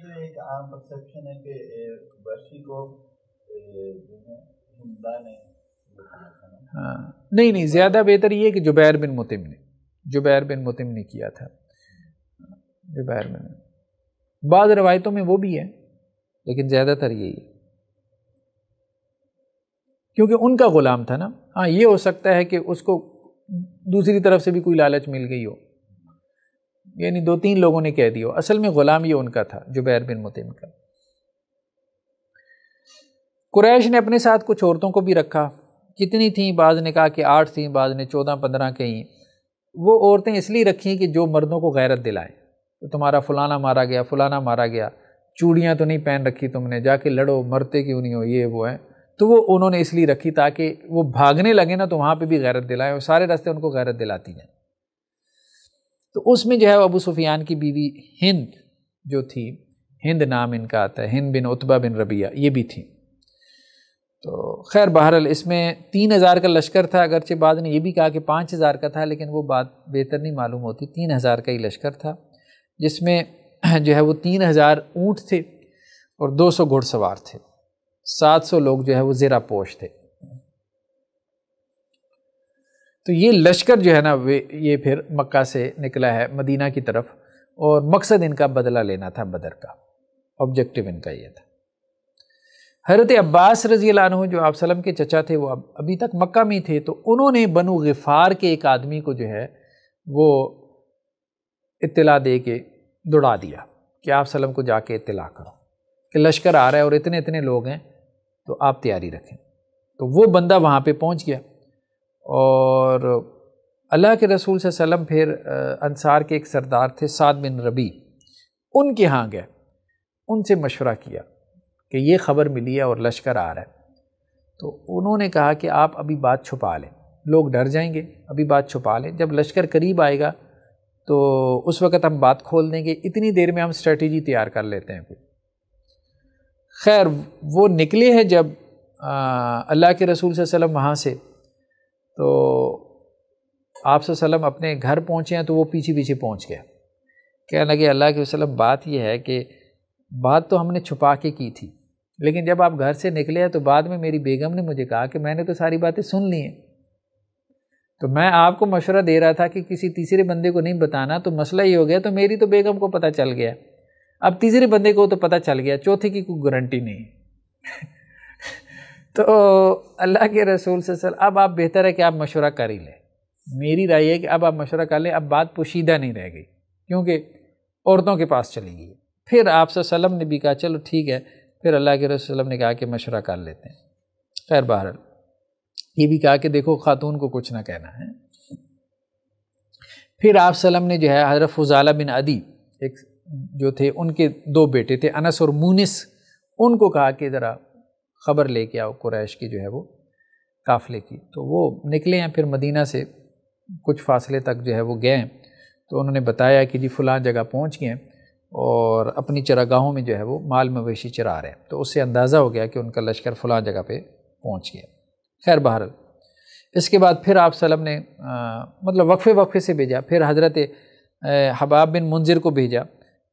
तो एक आम परसेप्शन है कि को हाँ नहीं नहीं ज़्यादा बेहतर ये कि जुबैर बिन मुतिम ने जुबैर बिन मुतिम ने किया था जुबैर बिन बाद रवायतों में वो भी है लेकिन ज़्यादातर यही क्योंकि उनका ग़ुलाम था ना हाँ ये हो सकता है कि उसको दूसरी तरफ से भी कोई लालच मिल गई हो यानी दो तीन लोगों ने कह दिया असल में ग़ुलाम ये उनका था जुबैर बिन मुतिम का कुरैश ने अपने साथ कुछ औरतों को भी रखा कितनी थी बाज़ ने कहा कि आठ थी बाज़ ने चौदह पंद्रह कहीं वो औरतें इसलिए रखी कि जो मर्दों को गैरत दिलाएं तो तुम्हारा फ़लाना मारा गया फ़लाना मारा गया चूड़ियाँ तो नहीं पहन रखी तुमने जाके लड़ो मरते क्यों नहीं हो ये वो है तो वो उन्होंने इसलिए रखी ताकि वो भागने लगे ना तो वहाँ पे भी गैरत दिलाए और सारे रास्ते उनको गैरत दिलाती जाए तो उसमें जो है अबू सुफियान की बीवी हिंद जो थी हिंद नाम इनका आता है हिंद बिन उतबा बिन रबिया ये भी थी तो खैर बहरल इसमें तीन हज़ार का लश्कर था अगरचे बाद ने ये भी कहा कि पाँच हज़ार का था लेकिन वो बात बेहतर नहीं मालूम होती तीन हज़ार का ही लश्कर था जिसमें जो है वो तीन हज़ार ऊँट थे और दो सौ घुड़सवार थे सात सौ लोग जो है वो ज़रा पोश थे तो ये लश्कर जो है ना वे ये फिर मक्का से निकला है मदीना की तरफ और मकसद इनका बदला लेना था बदर का ऑब्जेक्टिव इनका ये था हजरत अब्बास रजी अनु जो आप सलम के चचा थे वो अब अभी तक मक्का में थे तो उन्होंने बनु गफ़ार के एक आदमी को जो है वो इतला दे के दौड़ा दिया कि आप सलम को जाके इतला करो कि लश्कर आ रहा है और इतने इतने लोग हैं तो आप तैयारी रखें तो वो बंदा वहाँ पे पहुँच गया और अल्लाह के रसूल से सलम फिर अंसार के एक सरदार थे साद बिन रबी उनके यहाँ गए उनसे मशवरा किया कि ये ख़बर मिली है और लश्कर आ रहा है तो उन्होंने कहा कि आप अभी बात छुपा लें लोग डर जाएंगे अभी बात छुपा लें जब लश्कर करीब आएगा तो उस वक़्त हम बात खोल देंगे इतनी देर में हम स्ट्रेटजी तैयार कर लेते हैं फिर खैर वो निकले हैं जब अल्लाह के रसूल वसम वहाँ से तो आप वसम अपने घर पहुँचे हैं तो वो पीछे पीछे पहुँच गया कहने लगे अल्लाह के वसलम बात यह है कि बात तो हमने छुपा के की थी लेकिन जब आप घर से निकले तो बाद में मेरी बेगम ने मुझे कहा कि मैंने तो सारी बातें सुन ली हैं तो मैं आपको मशवरा दे रहा था कि किसी तीसरे बंदे को नहीं बताना तो मसला ही हो गया तो मेरी तो बेगम को पता चल गया अब तीसरे बंदे को तो पता चल गया चौथे की कोई गारंटी नहीं तो अल्लाह के रसूल से सर अब आप बेहतर है कि आप मशवरा कर ही लें मेरी राय है कि अब आप मशवरा कर लें अब बात पोशीदा नहीं रह गई क्योंकि औरतों के पास चली गई फिर आप सलम ने भी कहा चलो ठीक है फिर अल्लाह के रसूल ने कहा कि मशवरा कर लेते हैं खैर बहरल ये भी कहा कि देखो खातून को कुछ ना कहना है फिर आप सलम ने जो है हजरत फजाला बिन अदी एक जो थे उनके दो बेटे थे अनस और मूनिस उनको कहा कि ज़रा ख़बर लेके आओ क्रैश की जो है वो काफ़ले की तो वो निकले हैं फिर मदीना से कुछ फासले तक जो है वो गए तो उन्होंने बताया कि जी फ़लाँ जगह पहुँच गए और अपनी चरागाहों में जो है वो माल मवेशी चरा रहे हैं तो उससे अंदाज़ा हो गया कि उनका लश्कर फ़लाँ जगह पर पहुँच गया खैर बहर इसके बाद फिर आप सलम ने आ, मतलब वक्फ़े वक्फ़े से भेजा फिर हज़रत हबाब बिन मुंजिर को भेजा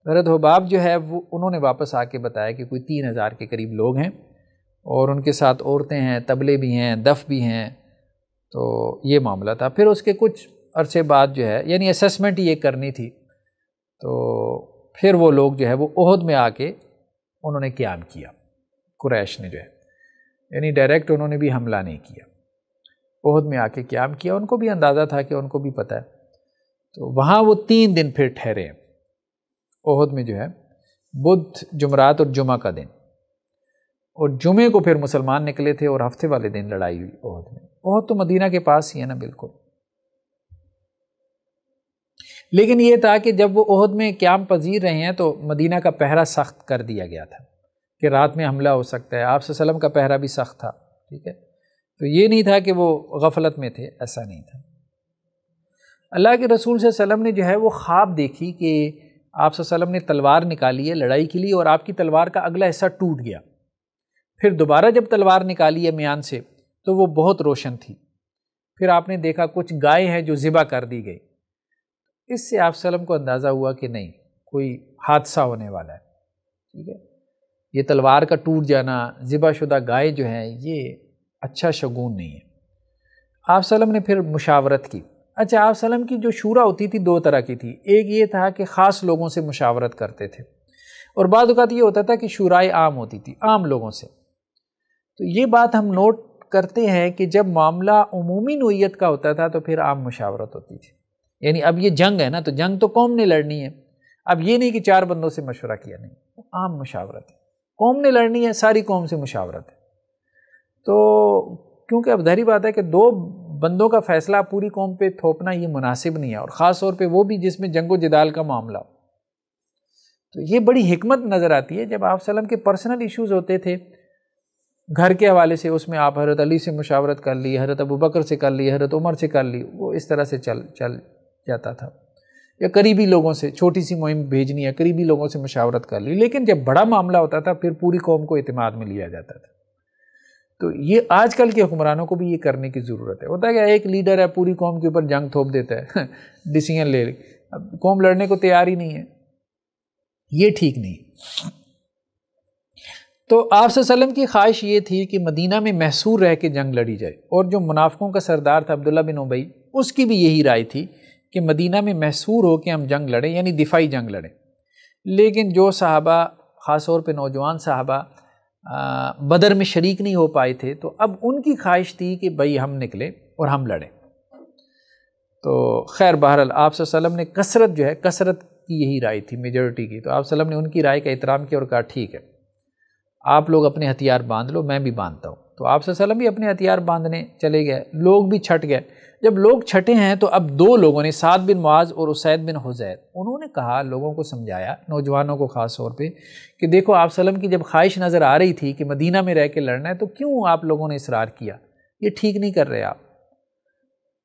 हजरत हबाब जो है वो उन्होंने वापस आके बताया कि कोई तीन हज़ार के करीब लोग हैं और उनके साथ औरतें हैं तबले भी हैं दफ़ भी हैं तो ये मामला था फिर उसके कुछ अरसे बाद जो है यानी असेसमेंट ये करनी थी तो फिर वो लोग जो है वो उहद में आके उन्होंने क्याम किया कुरैश ने जो है यानी डायरेक्ट उन्होंने भी हमला नहीं किया बहुत में आके क्याम किया उनको भी अंदाज़ा था कि उनको भी पता है तो वहाँ वो तीन दिन फिर ठहरे ओहद में जो है बुध जुमरात और जुमा का दिन और जुमे को फिर मुसलमान निकले थे और हफ्ते वाले दिन लड़ाई हुई ओहद में ओहद तो मदीना के पास ही है ना बिल्कुल लेकिन ये था कि जब वो ओहद में क्याम पजीर रहे हैं तो मदीना का पहरा सख्त कर दिया गया था कि रात में हमला हो सकता है आप वसलम का पहरा भी सख्त था ठीक है तो ये नहीं था कि वो गफलत में थे ऐसा नहीं था अल्लाह के रसूल सलम ने जो है वो ख्वाब देखी कि आप वसलम ने तलवार निकाली है लड़ाई के लिए और आपकी तलवार का अगला हिस्सा टूट गया फिर दोबारा जब तलवार निकाली है म्यान से तो वो बहुत रोशन थी फिर आपने देखा कुछ गाय हैं जो ज़िबा कर दी गई इससे आप सलम को अंदाज़ा हुआ कि नहीं कोई हादसा होने वाला है ठीक है ये तलवार का टूट जाना ज़िबाशुदा गाय जो है ये अच्छा शगुन नहीं है आप सलम ने फिर मुशावरत की अच्छा आप सलम की जो शूरा होती थी दो तरह की थी एक ये था कि ख़ास लोगों से मुशावरत करते थे और बाद ये होता था कि शुराए आम होती थी आम लोगों से तो ये बात हम नोट करते हैं कि जब मामला अमूमी नोयत का होता था तो फिर आम मुशावरत होती थी यानी अब ये जंग है ना तो जंग तो कौम ने लड़नी है अब ये नहीं कि चार बंदों से मशवरा किया नहीं तो आम मुशावरत है कौम ने लड़नी है सारी कौम से मुशावरत है तो क्योंकि अब धहरी बात है कि दो बंदों का फ़ैसला पूरी कौम पे थोपना ये मुनासिब नहीं है और ख़ास तौर पे वो भी जिसमें जंगो जदाल का मामला तो ये बड़ी हमत नज़र आती है जब आप सलम के पर्सनल इश्यूज़ होते थे घर के हवाले से उसमें आप हरत अली से मुशावरत कर ली हरत अबू बकर से कर ली हरत उमर से कर ली वो इस तरह से चल चल जाता था या करीबी लोगों से छोटी सी मुहिम भेजनी है करीबी लोगों से मशावरत कर ली लेकिन जब बड़ा मामला होता था फिर पूरी कौम को अतमाद में लिया जाता था तो ये आजकल के हुक्मरानों को भी ये करने की ज़रूरत है होता है क्या एक लीडर है पूरी कौम के ऊपर जंग थोप देता है डिसीजन ले अब कौम लड़ने को तैयार ही नहीं है ये ठीक नहीं तो आप की ख्वाहिश ये थी कि मदीना में महसूर रह के जंग लड़ी जाए और जो मुनाफों का सरदार था अब्दुल्ला बिन उबई उसकी भी यही राय थी कि मदीना में महसूर हो कि हम जंग लड़ें यानी दिफाई जंग लड़ें लेकिन जो साहबा ख़ास तौर पर नौजवान साहबा बदर में शरीक नहीं हो पाए थे तो अब उनकी ख्वाहिश थी कि भाई हम निकलें और हम लड़ें तो खैर बहरल आप वसल्लम ने कसरत जो है कसरत की यही राय थी मेजोरिटी की तो आप ने उनकी राय का एहतराम किया और कहा ठीक है आप लोग अपने हथियार बांध लो मैं भी बांधता हूँ तो आप भी अपने हथियार बांधने चले गए लोग भी छट गए जब लोग छठे हैं तो अब दो लोगों ने साद बिन मुआज़ और उसैद बिन हुजैर उन्होंने कहा लोगों को समझाया नौजवानों को ख़ास तौर पे कि देखो आप सलम की जब ख्वाहिश नज़र आ रही थी कि मदीना में रह के लड़ना है तो क्यों आप लोगों ने इसरार किया ये ठीक नहीं कर रहे आप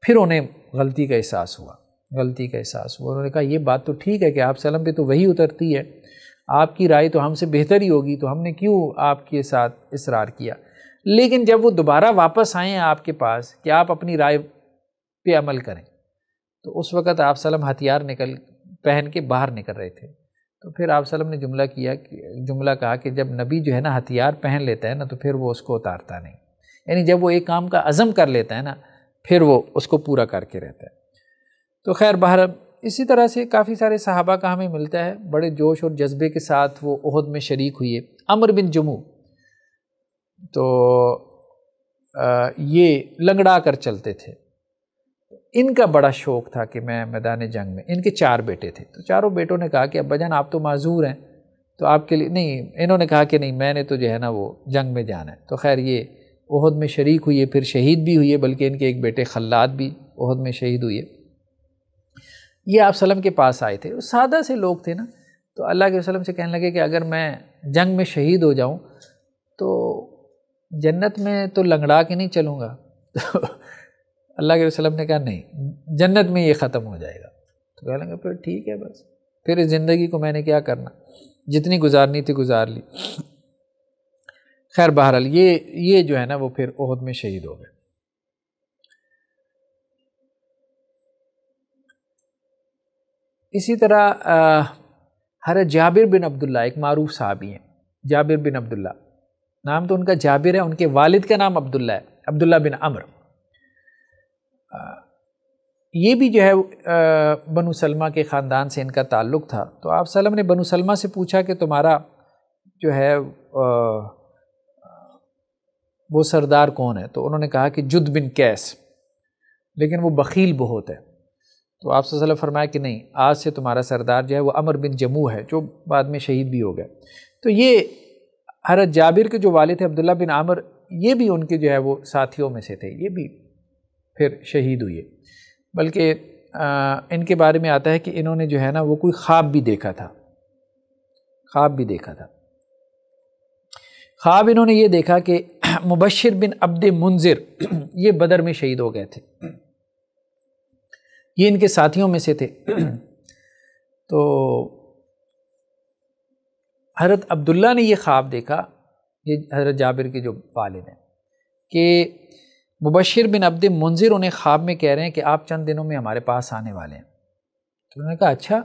फिर उन्हें गलती का एहसास हुआ गलती का एहसास हुआ उन्होंने कहा ये बात तो ठीक है कि आप सलम पर तो वही उतरती है आपकी राय तो हमसे बेहतर ही होगी तो हमने क्यों आपके साथ इसरार किया लेकिन जब वो दोबारा वापस आएँ आपके पास कि आप अपनी राय पे अमल करें तो उस वक़्त आप सलम हथियार निकल पहन के बाहर निकल रहे थे तो फिर आप सलम ने जुमला किया कि जुमला कहा कि जब नबी जो है ना हथियार पहन लेता है ना तो फिर वो उसको उतारता नहीं यानी जब वो एक काम का अज़म कर लेता है ना फिर वो उसको पूरा करके रहता है तो खैर बाहर इसी तरह से काफ़ी सारे सहाबा का हमें मिलता है बड़े जोश और जज्बे के साथ वो उहद में शरीक हुए अमर बिन जमू तो आ, ये लंगड़ा कर चलते थे इनका बड़ा शौक़ था कि मैं मैदान जंग में इनके चार बेटे थे तो चारों बेटों ने कहा कि अब्बा जान आप तो माजूर हैं तो आपके लिए नहीं इन्होंने कहा कि नहीं मैंने तो जो है ना वो जंग में जाना है तो खैर ये उहद में शरीक है फिर शहीद भी हुए बल्कि इनके एक बेटे खल्लाद भी उहद में शहीद हुए ये आप सलम के पास आए थे सादा से लोग थे ना तो अल्लाह के वसलम से कहने लगे कि अगर मैं जंग में शहीद हो जाऊँ तो जन्नत में तो लंगड़ा के नहीं चलूँगा तो अल्लाह के वसलम ने कहा नहीं जन्नत में ये ख़त्म हो जाएगा तो कह लेंगे फिर ठीक है बस फिर इस ज़िंदगी को मैंने क्या करना जितनी गुजारनी थी गुजार ली खैर बहरहाल ये ये जो है ना वो फिर ओहद में शहीद हो गए इसी तरह हर जाबिर बिन अब्दुल्ला एक मारूफ साहबी हैं जाबिर बिन अब्दुल्ला नाम तो उनका जाबिर है उनके वालिद का नाम अब्दुल्ला है अब्दुल्ला बिन अमर ये भी जो है बनु सलमा के ख़ानदान से इनका ताल्लुक़ था तो आप सलम ने बनु सलमा से पूछा कि तुम्हारा जो है वो सरदार कौन है तो उन्होंने कहा कि जुद बिन कैस लेकिन वो बखील बहुत है तो आप सल्लम फरमाया कि नहीं आज से तुम्हारा सरदार जो है वो अमर बिन जमू है जो बाद में शहीद भी हो गए तो ये हरत जाबिर के जो वाले थे अब्दुल्ला बिन आमर ये भी उनके जो है वो साथियों में से थे ये भी फिर शहीद हुए बल्कि इनके बारे में आता है कि इन्होंने जो है ना वो कोई ख्वाब भी देखा था ख्वाब भी देखा था ख्वाब इन्होंने ये देखा कि मुबशर बिन अब्द मुंजिर ये बदर में शहीद हो गए थे ये इनके साथियों में से थे तो हज़रत अब्दुल्ला ने ये ख्वाब देखा ये हज़रत जाबिर के जो वालिद हैं कि मुबशर बिन अब्दे मुंजिर उन्हें ख्वाब में कह रहे हैं कि आप चंद दिनों में हमारे पास आने वाले हैं तो उन्होंने कहा अच्छा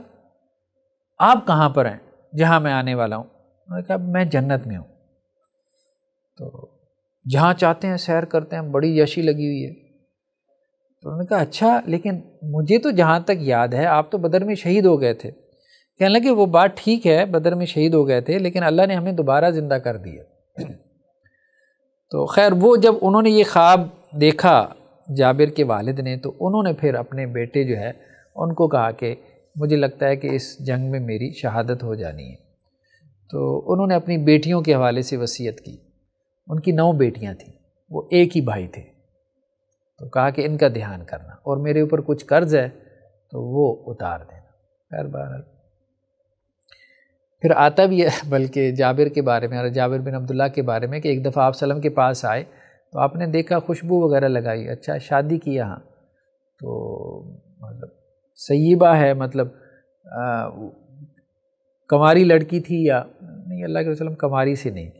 आप कहाँ पर हैं जहाँ मैं आने वाला हूँ उन्होंने कहा मैं जन्नत में हूँ तो जहाँ चाहते हैं सैर करते हैं बड़ी यशी लगी हुई है तो उन्होंने कहा अच्छा लेकिन मुझे तो जहाँ तक याद है आप तो बदर में शहीद हो गए थे कहने लगे वो बात ठीक है बदर में शहीद हो गए थे लेकिन अल्लाह ने हमें दोबारा ज़िंदा कर दिया तो खैर वो जब उन्होंने ये ख्वाब देखा जाबिर के वालिद ने तो उन्होंने फिर अपने बेटे जो है उनको कहा कि मुझे लगता है कि इस जंग में मेरी शहादत हो जानी है तो उन्होंने अपनी बेटियों के हवाले से वसीयत की उनकी नौ बेटियां थीं वो एक ही भाई थे तो कहा कि इनका ध्यान करना और मेरे ऊपर कुछ कर्ज है तो वो उतार देना खैर बहरहाल फिर आता भी है बल्कि जाबिर के बारे में और जाबिर बिन अब्दुल्ला के बारे में कि एक दफ़ा आप सलम के पास आए तो आपने देखा खुशबू वगैरह लगाई अच्छा शादी किया हाँ तो मतलब सयबा है मतलब कमारी लड़की थी या नहीं अल्लाह के वसलम कमारी से नहीं थी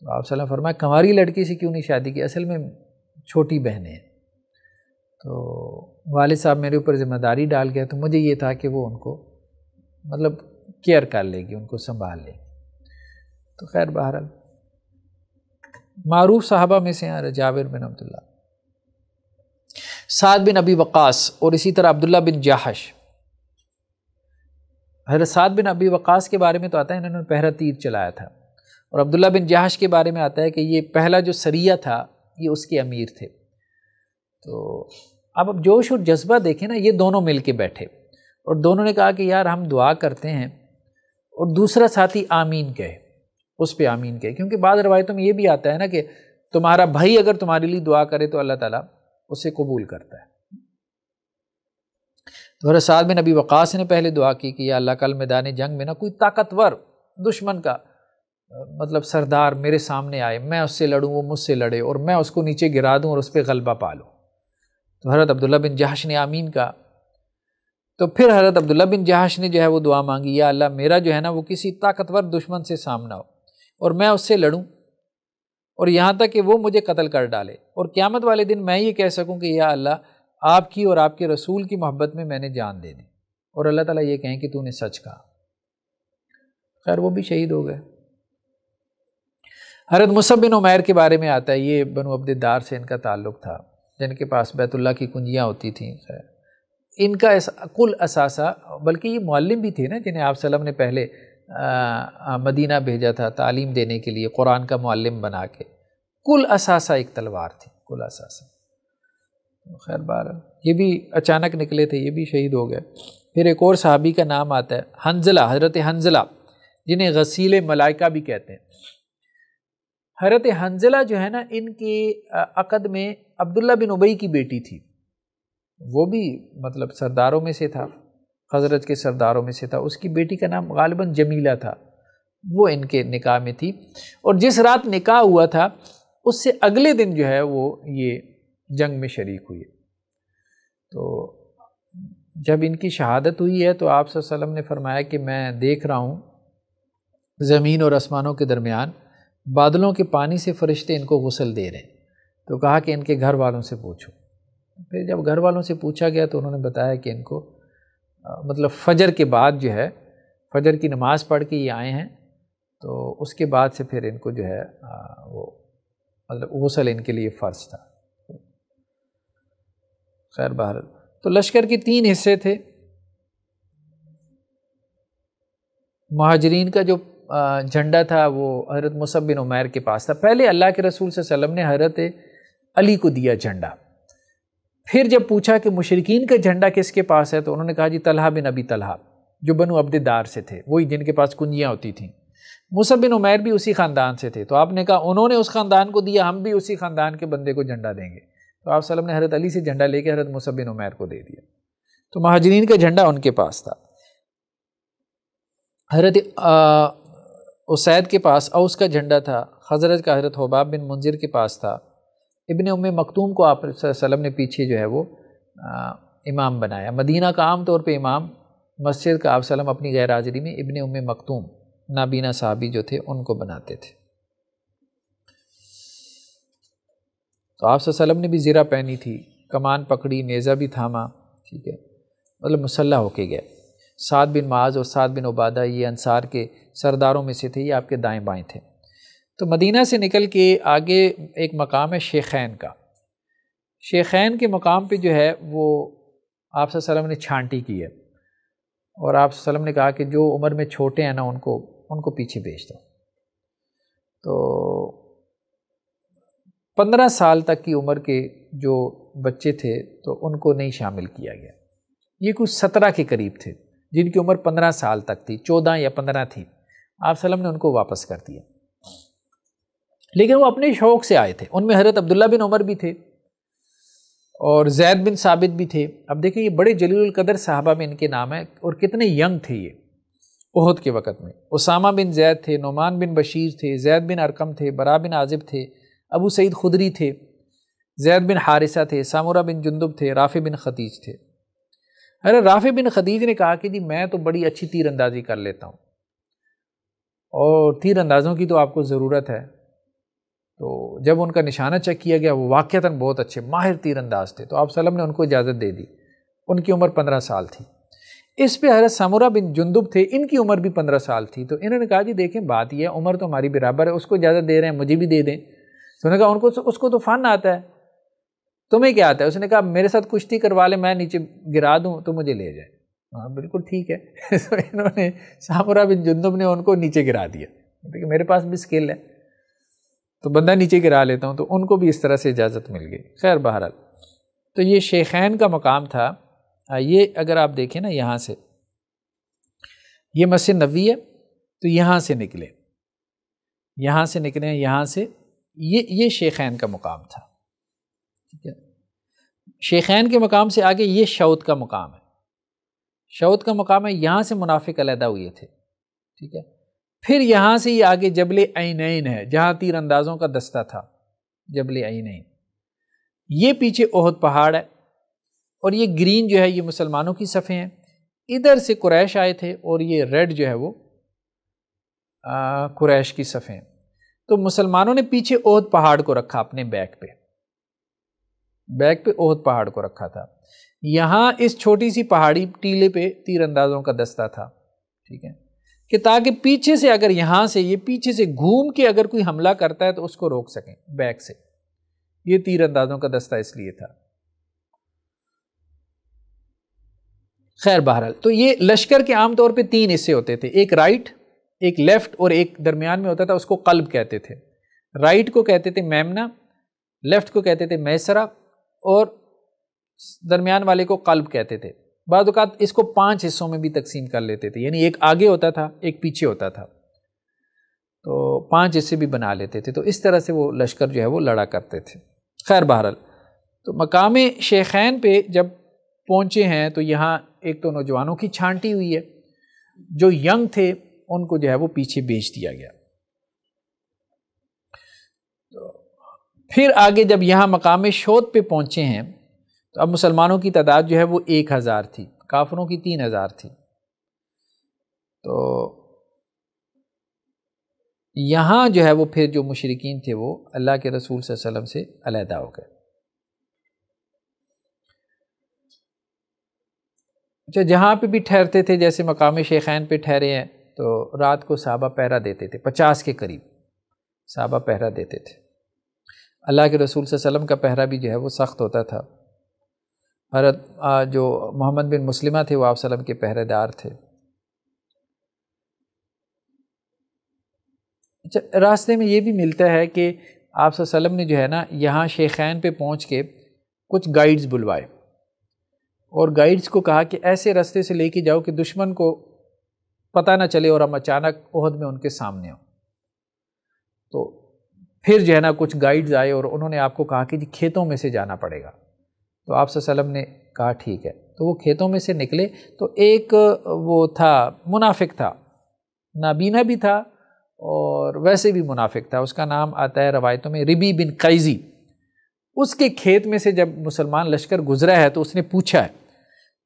तो आप सलाम फरमाए कमारी लड़की से क्यों नहीं शादी की असल में छोटी बहनें हैं तो वाल साहब मेरे ऊपर ज़िम्मेदारी डाल गया तो मुझे ये था कि वो उनको मतलब केयर कर लेगी उनको संभाल लेगी तो खैर बहरहाल मरूफ साहबा में से हैं जाविर बिन अब्दुल्ला साद बिन अबी वक़ास और इसी तरह अब्दुल्ला बिन जाहश हजरत साद बिन अबी वक़ास के बारे में तो आता है इन्होंने पहरा तीर चलाया था और अब्दुल्ला बिन जहाश के बारे में आता है कि ये पहला जो सरिया था ये उसके अमीर थे तो अब अब जोश और जज्बा देखें ना ये दोनों मिल के बैठे और दोनों ने कहा कि यार हम दुआ करते हैं और दूसरा साथी आमीन कहे उस पर आमीन कहे क्योंकि बाद रवायतों में ये भी आता है ना कि तुम्हारा भाई अगर तुम्हारे लिए दुआ करे तो अल्लाह ताला उसे कबूल करता है तो हर में नबी वक़ास ने पहले दुआ की कि या अल्लाह कल मैदान जंग में ना कोई ताकतवर दुश्मन का मतलब सरदार मेरे सामने आए मैं उससे लड़ूँ वो मुझसे लड़े और मैं उसको नीचे गिरा दूँ और उस पर गलबा पा लूँ तो हरत अब्दुल्ला बिन जहाश ने आमीन का तो फिर हरत अब्दुल्ला बिन जहाश ने जो है वो दुआ मांगी या अल्लाह मेरा जो है ना वो किसी ताकतवर दुश्मन से सामना हो और मैं उससे लड़ूं और यहाँ तक कि वो मुझे कत्ल कर डाले और क़्यामत वाले दिन मैं ये कह सकूँ कि या अल्लाह आपकी और आपके रसूल की मोहब्बत में मैंने जान दे दी और अल्लाह ताला ये कहें कि तूने सच कहा खैर वो भी शहीद हो गए हरत मुसब बिन उमैर के बारे में आता है ये बनु अब्दार से इनका ताल्लुक़ था जिनके पास बैतुल्ला की कुंजियाँ होती थी खैर इनका इस कुल असासा बल्कि ये मालम भी थे ना जिन्हें आप सलम ने पहले मदीना भेजा था तालीम देने के लिए कुरान का मालम बना के कुल असासा एक तलवार थी कुल असासा तो खैर बार ये भी अचानक निकले थे ये भी शहीद हो गए फिर एक और सहाबी का नाम आता है हंजला हज़रत हंजला जिन्हें गसील मलाइका भी कहते हैं हज़रत हंजला जो है ना इनके अकद में अब्दुल्ला बिन उबई की बेटी थी वो भी मतलब सरदारों में से था हजरत के सरदारों में से था उसकी बेटी का नाम गालिबा जमीला था वो इनके निकाह में थी और जिस रात निकाह हुआ था उससे अगले दिन जो है वो ये जंग में शरीक हुई तो जब इनकी शहादत हुई है तो आप सल्लम ने फरमाया कि मैं देख रहा हूँ ज़मीन और आसमानों के दरमियान बादलों के पानी से फरिश्ते इनको गसल दे रहे हैं तो कहा कि इनके घर वालों से पूछो फिर जब घर वालों से पूछा गया तो उन्होंने बताया कि इनको मतलब फजर के बाद जो है फजर की नमाज़ पढ़ के ये आए हैं तो उसके बाद से फिर इनको जो है वो मतलब गसल इनके लिए फ़र्ज था खैर बहर तो लश्कर के तीन हिस्से थे महाजरीन का जो झंडा था वो हजरत मुसब बिन उमैर के पास था पहले अल्लाह के रसूल वसम ने हजरत अली को दिया झंडा फिर जब पूछा कि मुशरकिन का झंडा किसके पास है तो उन्होंने कहा जी तलहा बिन अबी तलहा जो बनु अब्दार से थे वही जिनके पास कुंजियाँ होती थी मुसब बिन उमैर भी उसी ख़ानदान से थे तो आपने कहा उन्होंने उस ख़ानदान को दिया हम भी उसी ख़ानदान के बंदे को झंडा देंगे तो आप सलम ने हरत अली से झंडा लेके हरत मुसब बिन उमैर को दे दिया तो महाजरीन का झंडा उनके पास था हरत उसैद के पास और उसका झंडा था हज़रत का हजरत होबाब बिन मुंजिर के पास था इबन उम मखतूम को आप सलम ने पीछे जो है वो आ, इमाम बनाया मदीना का आम तौर पे इमाम मस्जिद का आप सलम अपनी गैर हाज़िरी में इबन उम मखतूम नाबीना साहबी जो थे उनको बनाते थे तो आप सलम ने भी ज़रा पहनी थी कमान पकड़ी नेज़ा भी थामा ठीक है मतलब मुसल्ह होके गए सात बिन माज और सात बिन उबादा ये अनसार के सरदारों में से थे ये आपके दाएँ बाएँ थे तो मदीना से निकल के आगे एक मकाम है शेखैन का शेखैन के मकाम पे जो है वो आप ने छांटी की है और आप ने कहा कि जो उम्र में छोटे हैं ना उनको उनको पीछे भेज दो तो पंद्रह साल तक की उम्र के जो बच्चे थे तो उनको नहीं शामिल किया गया ये कुछ सत्रह के करीब थे जिनकी उम्र पंद्रह साल तक थी चौदह या पंद्रह थी आप ने उनको वापस कर दिया लेकिन वो अपने शौक़ से आए थे उनमें हज़रत अब्दुल्ला बिन उमर भी थे और जैद बिन साबित भी थे अब देखें ये बड़े जलील कदर साहबा में इनके नाम हैं और कितने यंग थे ये उहद के वक़्त में उसामा बिन जैद थे नुमान बिन बशीर थे जैद बिन अरकम थे बरा बिन आजिब थे अबू सईद खुदरी थे जैद बिन हारिसा थे सामूरा बिन जुंदुब थे राफ़े बिन खदीज थे अरे राफ़े बिन खदीज ने कहा कि जी मैं तो बड़ी अच्छी तीरंदाजी अंदाज़ी कर लेता हूँ और तीरंदाजों अंदाज़ों की तो आपको ज़रूरत है तो जब उनका निशाना चेक किया गया वो वाक़ता बहुत अच्छे माहिर तीरंदाज थे तो आप सलम ने उनको इजाज़त दे दी उनकी उम्र पंद्रह साल थी इस पे हजरत समूरा बिन जुंदुब थे इनकी उम्र भी पंद्रह साल थी तो इन्होंने कहा जी देखें बात यह उम्र तो हमारी बराबर है उसको इजाज़त दे रहे हैं मुझे भी दे दें तो उन्होंने कहा उनको तो, उसको तो फ़न आता है तुम्हें क्या आता है उसने कहा मेरे साथ कुश्ती करवा ले मैं नीचे गिरा दूँ तो मुझे ले जाए हाँ बिल्कुल ठीक है तो इन्होंने सामुरा बिन जुंदुब ने उनको नीचे गिरा दिया देखिए मेरे पास भी स्किल है तो बंदा नीचे गिरा लेता हूँ तो उनको भी इस तरह से इजाज़त मिल गई खैर बहरहाल तो ये शेखैन का मकाम था ये अगर आप देखें ना यहाँ से ये मस्जिद नबी है तो यहाँ से निकले यहाँ से निकले यहाँ से ये ये शेखैन का मुकाम था ठीक है शेखैन के मकाम से आगे ये शौद का मुकाम है शौद का मुक़ाम है यहाँ से मुनाफिक अलहदा हुए थे ठीक है फिर यहाँ से ही आगे जबल आइनैन है जहाँ अंदाजों का दस्ता था जबल नैन ये पीछे ओहद पहाड़ है और ये ग्रीन जो है ये मुसलमानों की सफ़े हैं इधर से कुरैश आए थे और ये रेड जो है वो कुरैश की सफ़े हैं तो मुसलमानों ने पीछे ओहद पहाड़ को रखा अपने बैक पे बैक पे ओहद पहाड़ को रखा था यहाँ इस छोटी सी पहाड़ी टीले पे तीरंदाजों का दस्ता था ठीक है कि ताकि पीछे से अगर यहाँ से ये पीछे से घूम के अगर कोई हमला करता है तो उसको रोक सकें बैक से ये तीर अंदाजों का दस्ता इसलिए था खैर बहरहाल तो ये लश्कर के आमतौर पे तीन हिस्से होते थे एक राइट एक लेफ़्ट और एक दरमियान में होता था उसको कल्ब कहते थे राइट को कहते थे मेमना लेफ़्ट को कहते थे मैसरा और दरमियान वाले को कल्ब कहते थे बाद इसको पांच हिस्सों में भी तकसीम कर लेते थे यानी एक आगे होता था एक पीछे होता था तो पांच हिस्से भी बना लेते थे तो इस तरह से वो लश्कर जो है वो लड़ा करते थे खैर बहरल तो मकाम शेखैन पे जब पहुँचे हैं तो यहाँ एक तो नौजवानों की छांटी हुई है जो यंग थे उनको जो है वो पीछे बेच दिया गया तो फिर आगे जब यहाँ मकाम शोध पे पहुँचे हैं तो अब मुसलमानों की तादाद जो है वो एक हज़ार थी काफरों की तीन हज़ार थी तो यहाँ जो है वो फिर जो मुशरकिन थे वो अल्लाह के रसूल वसम से अलहदा हो गए अच्छा जहाँ पे भी ठहरते थे जैसे मकामी शेखैन पे ठहरे हैं तो रात को साबा पहरा देते थे पचास के करीब साबा पहरा देते थे अल्लाह के रसूल वसलम का पहरा भी जो है वो सख्त होता था हरत जो मोहम्मद बिन मुस्लिमा थे वो आप सलम के पहरेदार थे अच्छा रास्ते में ये भी मिलता है कि आप सलम ने जो है ना यहाँ शेखैन पे पहुँच के कुछ गाइड्स बुलवाए और गाइड्स को कहा कि ऐसे रास्ते से लेके जाओ कि दुश्मन को पता ना चले और हम अचानक ओहद में उनके सामने हों तो फिर जो है ना कुछ गाइड्स आए और उन्होंने आपको कहा कि जी खेतों में से जाना पड़ेगा तो आप सल्लम ने कहा ठीक है तो वो खेतों में से निकले तो एक वो था मुनाफिक था नाबीना भी था और वैसे भी मुनाफिक था उसका नाम आता है रवायतों में रिबी बिन कैजी उसके खेत में से जब मुसलमान लश्कर गुजरा है तो उसने पूछा है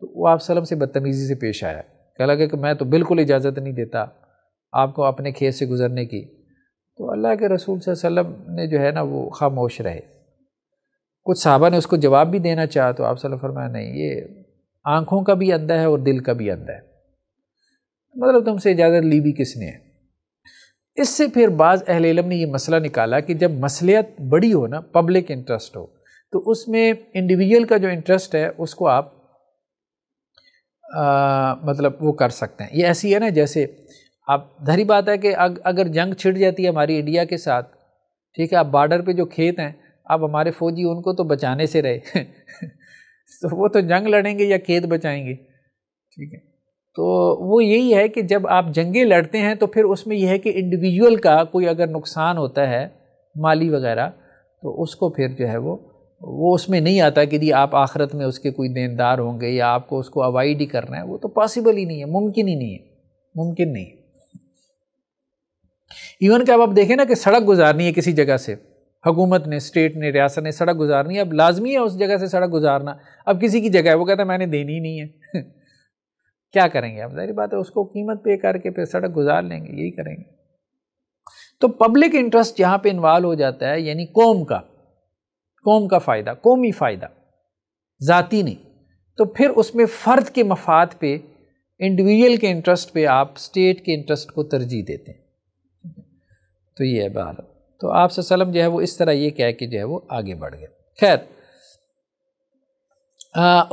तो वो आप सलम से बदतमीज़ी से पेश आया कह लगा कि मैं तो बिल्कुल इजाज़त नहीं देता आपको अपने खेत से गुजरने की तो अल्लाह के रसूल सल्लम ने जो है ना वो खामोश रहे कुछ साहबा ने उसको जवाब भी देना चाहा तो आप सल फरमाया नहीं ये आँखों का भी अंधा है और दिल का भी अंधा है मतलब तुमसे इजाज़त ली भी किसने है इससे फिर बाज़ अहल इलम ने यह मसला निकाला कि जब मसलियत बड़ी हो ना पब्लिक इंटरेस्ट हो तो उसमें इंडिविजुअल का जो इंटरेस्ट है उसको आप आ, मतलब वो कर सकते हैं ये ऐसी है ना जैसे आप धरी बात है कि अग, अगर जंग छिड़ जाती है हमारी इंडिया के साथ ठीक है आप बॉर्डर पे जो खेत हैं अब हमारे फौजी उनको तो बचाने से रहे तो वो तो जंग लड़ेंगे या खेत बचाएंगे ठीक है तो वो यही है कि जब आप जंगे लड़ते हैं तो फिर उसमें यह है कि इंडिविजुअल का कोई अगर नुकसान होता है माली वगैरह तो उसको फिर जो है वो वो उसमें नहीं आता कि जी आप आखिरत में उसके कोई देनदार होंगे या आपको उसको अवॉइड ही करना है वो तो पॉसिबल ही नहीं है मुमकिन ही नहीं है मुमकिन नहीं इवन कि अब आप देखें ना कि सड़क गुजारनी है किसी जगह से हुकूमत ने स्टेट ने रियासत ने सड़क गुजारनी है अब लाजमी है उस जगह से सड़क गुजारना अब किसी की जगह है वो कहता है मैंने देनी ही नहीं है क्या करेंगे अब जहरी बात है उसको कीमत पे करके फिर सड़क गुजार लेंगे यही करेंगे तो पब्लिक इंटरेस्ट यहाँ पे इन्वॉल्व हो जाता है यानी कौम का कौम का फ़ायदा कौमी फ़ायदा ज़ाती नहीं तो फिर उसमें फ़र्द के मफाद पे इंडिविजुअल के इंटरेस्ट पे आप स्टेट के इंटरेस्ट को तरजीह देते हैं तो ये है भारत तो आप वसलम जो है वो इस तरह ये कह के जो है वो आगे बढ़ गए खैर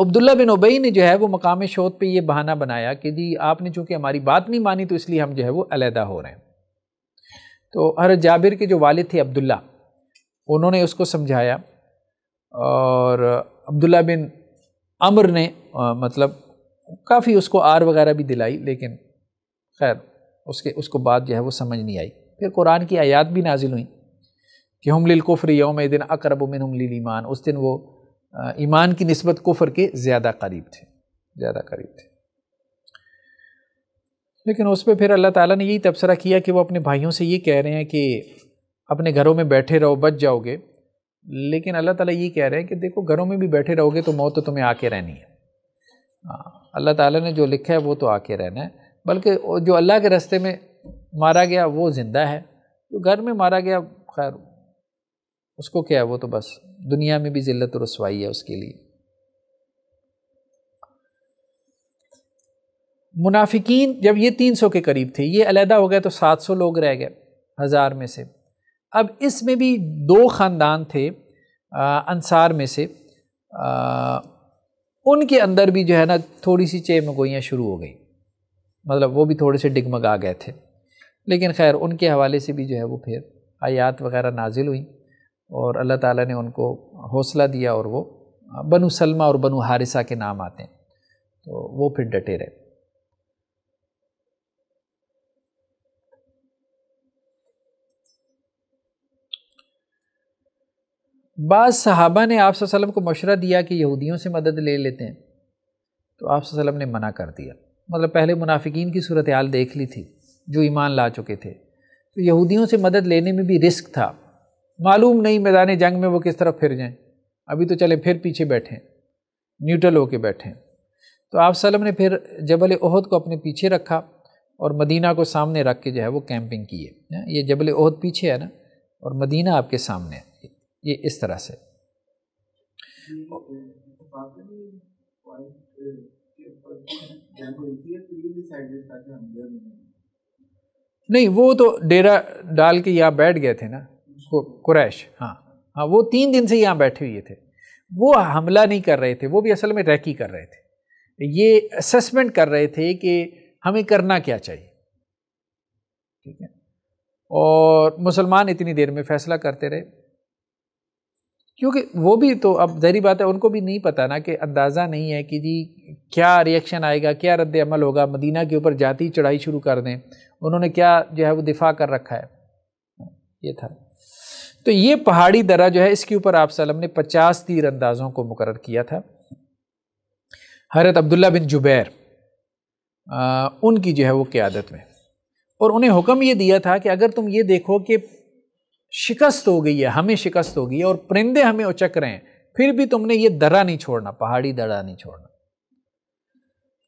अब्दुल्ला बिन उबई ने जो है वो मकाम शोध पे ये बहाना बनाया कि जी आपने चूँकि हमारी बात नहीं मानी तो इसलिए हम जो है वो अलहदा हो रहे हैं तो हर जाबिर के जो वालिद थे अब्दुल्ला उन्होंने उसको समझाया और अब्दुल्ला बिन अमर ने आ, मतलब काफ़ी उसको आर वगैरह भी दिलाई लेकिन खैर उसके उसको बात जो है वो समझ नहीं आई फिर कुरान की आयात भी नाजिल हुई कि हम लिल कुफ़र योम दिन अकरब मिन हम लिल ईमान उस दिन वो ईमान की नस्बत कुफ़र के ज़्यादा करीब थे ज़्यादा करीब थे लेकिन उस पर फिर अल्लाह ताला ने यही तबसरा किया कि वो अपने भाइयों से ये कह रहे हैं कि अपने घरों में बैठे रहो बच जाओगे लेकिन अल्लाह ताला ये कह रहे हैं कि देखो घरों में भी बैठे रहोगे तो मौत तो तुम्हें आके रहनी है अल्लाह ताला ने जो लिखा है वो तो आके रहना है बल्कि जो अल्लाह के रस्ते में मारा गया वो ज़िंदा है जो घर में मारा गया खैर उसको क्या है वो तो बस दुनिया में भी ज़िल्लत और रसवाई है उसके लिए मुनाफिकीन जब ये 300 के करीब थे ये अलहदा हो गए तो 700 लोग रह गए हज़ार में से अब इसमें भी दो ख़ानदान थे आ, अंसार में से आ, उनके अंदर भी जो है ना थोड़ी सी चेमगोइयाँ शुरू हो गई मतलब वो भी थोड़े से डिगमगा गए थे लेकिन खैर उनके हवाले से भी जो है वो फिर आयात वगैरह नाजिल हुई और अल्लाह ताला ने उनको हौसला दिया और वो बनु सलमा और बनु हारिसा के नाम आते हैं तो वो फिर डटे रहे बाद सहाबा ने आप वसलम को मशरा दिया कि यहूदियों से मदद ले लेते हैं तो आप वसलम ने मना कर दिया मतलब पहले मुनाफिकीन की सूरत हाल देख ली थी जो ईमान ला चुके थे तो यहूदियों से मदद लेने में भी रिस्क था मालूम नहीं मैदान जंग में वो किस तरफ फिर जाएं अभी तो चले फिर पीछे बैठे न्यूट्रल होके बैठे तो आप सलम ने फिर जबल ओहद को अपने पीछे रखा और मदीना को सामने रख के जो है वो कैंपिंग की है ये जबल ओहद पीछे है ना और मदीना आपके सामने है ये इस तरह से नहीं वो तो डेरा डाल के यहाँ बैठ गए थे ना कुरैश हाँ हाँ वो तीन दिन से यहाँ बैठे हुए थे वो हमला नहीं कर रहे थे वो भी असल में रैकी कर रहे थे ये असेसमेंट कर रहे थे कि हमें करना क्या चाहिए ठीक है और मुसलमान इतनी देर में फैसला करते रहे क्योंकि वो भी तो अब जहरी बात है उनको भी नहीं पता ना कि अंदाज़ा नहीं है कि जी क्या रिएक्शन आएगा क्या रद्द अमल होगा मदीना के ऊपर जाती चढ़ाई शुरू कर दें उन्होंने क्या जो है वो दिफा कर रखा है ये था तो ये पहाड़ी दर्रा जो है इसके ऊपर आप सलम ने पचास तीर अंदाज़ों को मुकर किया था हरत अब्दुल्ला बिन जुबैर उनकी जो है वो क़्यादत में और उन्हें हुक्म ये दिया था कि अगर तुम ये देखो कि शिकस्त हो गई है हमें शिकस्त हो गई है और परिंदे हमें उचक रहे हैं फिर भी तुमने ये दर्रा नहीं छोड़ना पहाड़ी दर्रा नहीं छोड़ना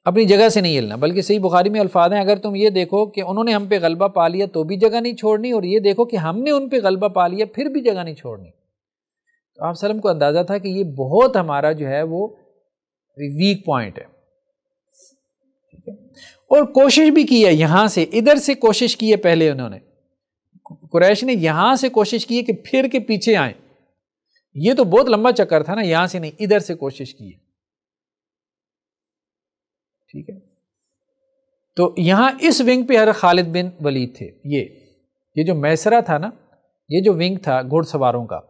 अपनी जगह से नहीं हिलना बल्कि सही बुखारी में अल्फाज हैं अगर तुम ये देखो कि उन्होंने हम पे गलबा पा लिया तो भी जगह नहीं छोड़नी और ये देखो कि हमने उन पे गलबा पा लिया फिर भी जगह नहीं छोड़नी तो आप सलम को अंदाज़ा था कि ये बहुत हमारा जो है वो वीक पॉइंट है और कोशिश भी की है यहाँ से इधर से कोशिश की है पहले उन्होंने कुरैश ने यहाँ से कोशिश की है कि फिर के पीछे आए ये तो बहुत लंबा चक्कर था ना यहाँ से नहीं इधर से कोशिश की है ठीक है तो यहाँ इस विंग पे हर खालिद बिन वलीद थे ये ये जो मैसरा था ना ये जो विंग था घोड़सवारों का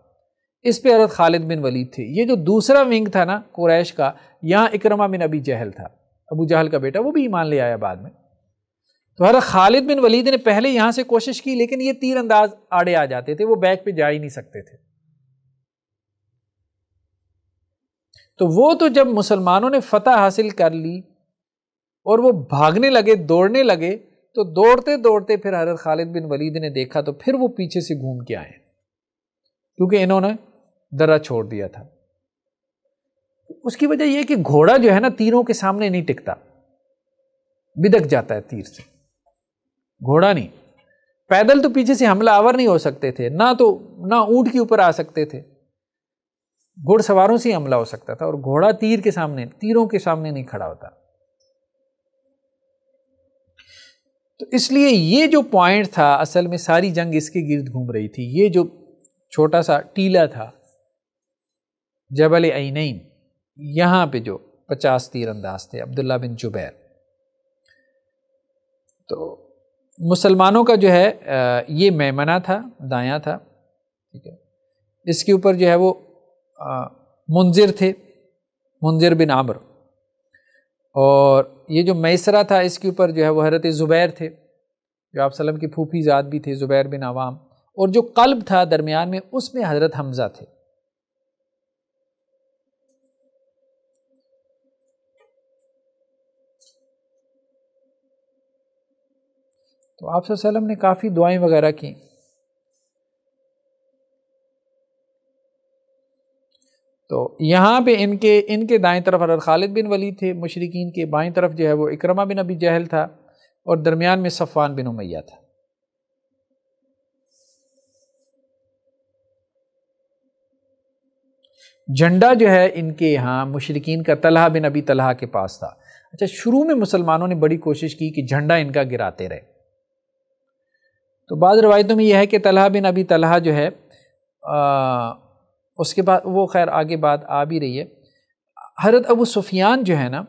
इस पे हरत खालिद बिन वलीद थे ये जो दूसरा विंग था ना कुरैश का यहाँ इकरमा बिन अबी जहल था अबू जहल का बेटा वो भी ईमान ले आया बाद में तो हर खालिद बिन वलीद ने पहले यहाँ से कोशिश की लेकिन ये तीर अंदाज आड़े आ जाते थे वो बैक पे जा ही नहीं सकते थे तो वो तो जब मुसलमानों ने फतह हासिल कर ली और वो भागने लगे दौड़ने लगे तो दौड़ते दौड़ते फिर हजरत खालिद बिन वलीद ने देखा तो फिर वो पीछे से घूम के आए क्योंकि इन्होंने दर्रा छोड़ दिया था उसकी वजह यह कि घोड़ा जो है ना तीरों के सामने नहीं टिकता बिदक जाता है तीर से घोड़ा नहीं पैदल तो पीछे से हमला आवर नहीं हो सकते थे ना तो ना ऊंट के ऊपर आ सकते थे घुड़सवारों से हमला हो सकता था और घोड़ा तीर के सामने तीरों के सामने नहीं खड़ा होता तो इसलिए ये जो पॉइंट था असल में सारी जंग इसके गिर्द घूम रही थी ये जो छोटा सा टीला था जबल आइनैन यहाँ पे जो पचास तीरंदाज थे अब्दुल्ला बिन जुबैर तो मुसलमानों का जो है ये मैमना था दायां था ठीक है इसके ऊपर जो है वो मुंजिर थे मुंजिर बिन आमर और ये जो मैसरा था इसके ऊपर जो है वह हरत ज़ुबैर थे जो आप सलम की फूफी ज़ात भी थे ज़ुबैर बिन आवाम और जो कल्ब था दरमियान में उसमें हज़रत हमज़ा थे तो आप ने काफ़ी दुआएं वगैरह की तो यहाँ पे इनके इनके दाएं तरफ हजरत खालिद बिन वली थे मशरकिन के बाएं तरफ जो है वो इकरमा बिन अबी जहल था और दरमियान में सफ़ान बिन उमैया था झंडा जो है इनके यहाँ मशरकिन का तलहा बिन अबी तलहा के पास था अच्छा शुरू में मुसलमानों ने बड़ी कोशिश की कि झंडा इनका गिराते रहे तो बाद रवायतों में यह है कि तलहा बिन अबी तलहा जो है आ, उसके बाद वो खैर आगे बात आ भी रही है हरत अबू सुफियान जो है ना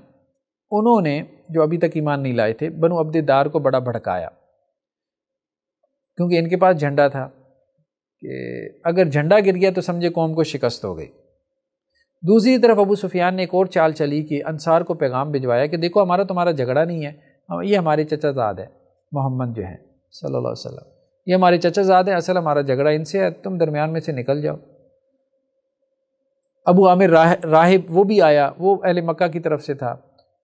उन्होंने जो अभी तक ईमान नहीं लाए थे बनु अब्देदार को बड़ा भड़काया क्योंकि इनके पास झंडा था कि अगर झंडा गिर गया तो समझे कौम को शिकस्त हो गई दूसरी तरफ अबू सुफियान ने एक और चाल चली कि अनसार को पैगाम भिजवाया कि देखो हमारा तुम्हारा झगड़ा नहीं है ये हमारे चचाजाद है मोहम्मद जो है सल्लल्लाहु अलैहि वसल्लम ये हमारे चचाजाद हैं असल हमारा झगड़ा इनसे है तुम दरमियान में से निकल जाओ अबू आमिर राह राहिब वो भी आया वो अहल मक्का की तरफ से था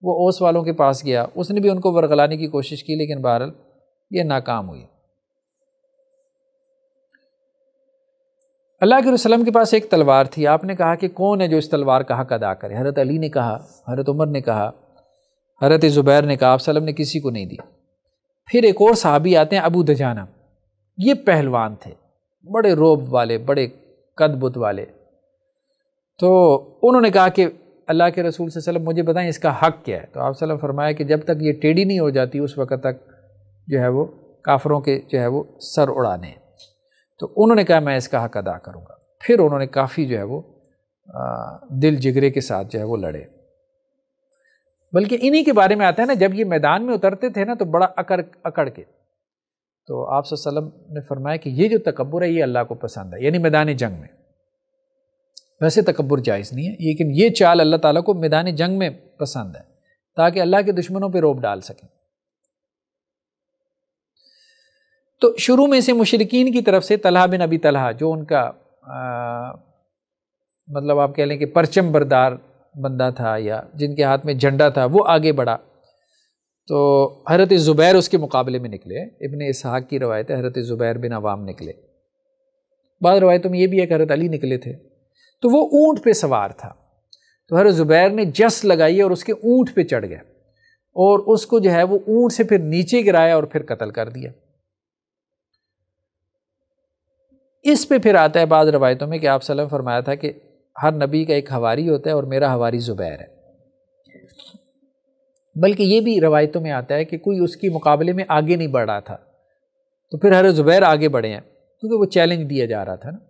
वो ओस वालों के पास गया उसने भी उनको वरगलाने की कोशिश की लेकिन बहरल ये नाकाम हुई अल्लाह के रसलम के पास एक तलवार थी आपने कहा कि कौन है जो इस तलवार का हक अदा करे हरत अली ने कहा हरत उमर ने कहा हरत ज़ुबैर ने कहा आप सलम ने किसी को नहीं दी फिर एक और साहबी आते हैं अबू दजाना ये पहलवान थे बड़े रोब वाले बड़े कदबुत वाले तो उन्होंने कहा कि अल्लाह के रसूल से वसलम मुझे बताएं इसका हक क्या है तो आप वसल्लम फरमाया कि जब तक ये टेढ़ी नहीं हो जाती उस वक़्त तक जो है वो काफरों के जो है वो सर उड़ाने तो उन्होंने कहा मैं इसका हक अदा करूँगा फिर उन्होंने काफ़ी जो है वो दिल जिगरे के साथ जो है वो लड़े बल्कि इन्हीं के बारे में आता है ना जब ये मैदान में उतरते थे ना तो बड़ा अकड़ अकड़ के तो आप ने फरमाया कि ये जो तकबर है ये अल्लाह को पसंद है यानी मैदान जंग में वैसे तकबर जायज़ नहीं है लेकिन ये चाल अल्लाह ताला को मैदान जंग में पसंद है ताकि अल्लाह के दुश्मनों पर रोप डाल सकें तो शुरू में से मुशरकिन की तरफ से तलहा बिन अबी तलहा जो उनका आ, मतलब आप कह लें कि परचम बरदार बंदा था या जिनके हाथ में झंडा था वो आगे बढ़ा तो हरत ज़ुबैर उसके मुकाबले में निकले इबन इसहाक की रवायत हरत ज़ुबैर बिन अवाम निकले बाद रवायतों में ये भी है कि हरत अली निकले थे तो वो ऊँट पे सवार था तो हर ज़ुबैर ने जस लगाई और उसके ऊँट पे चढ़ गया और उसको जो है वो ऊँट से फिर नीचे गिराया और फिर कत्ल कर दिया इस पे फिर आता है बाद रवायतों में कि आप सलम फरमाया था कि हर नबी का एक हवारी होता है और मेरा हवारी ज़ुबैर है बल्कि ये भी रवायतों में आता है कि कोई उसके मुकाबले में आगे नहीं बढ़ रहा था तो फिर हर ज़ुबैर आगे बढ़े हैं क्योंकि वो चैलेंज दिया जा रहा था ना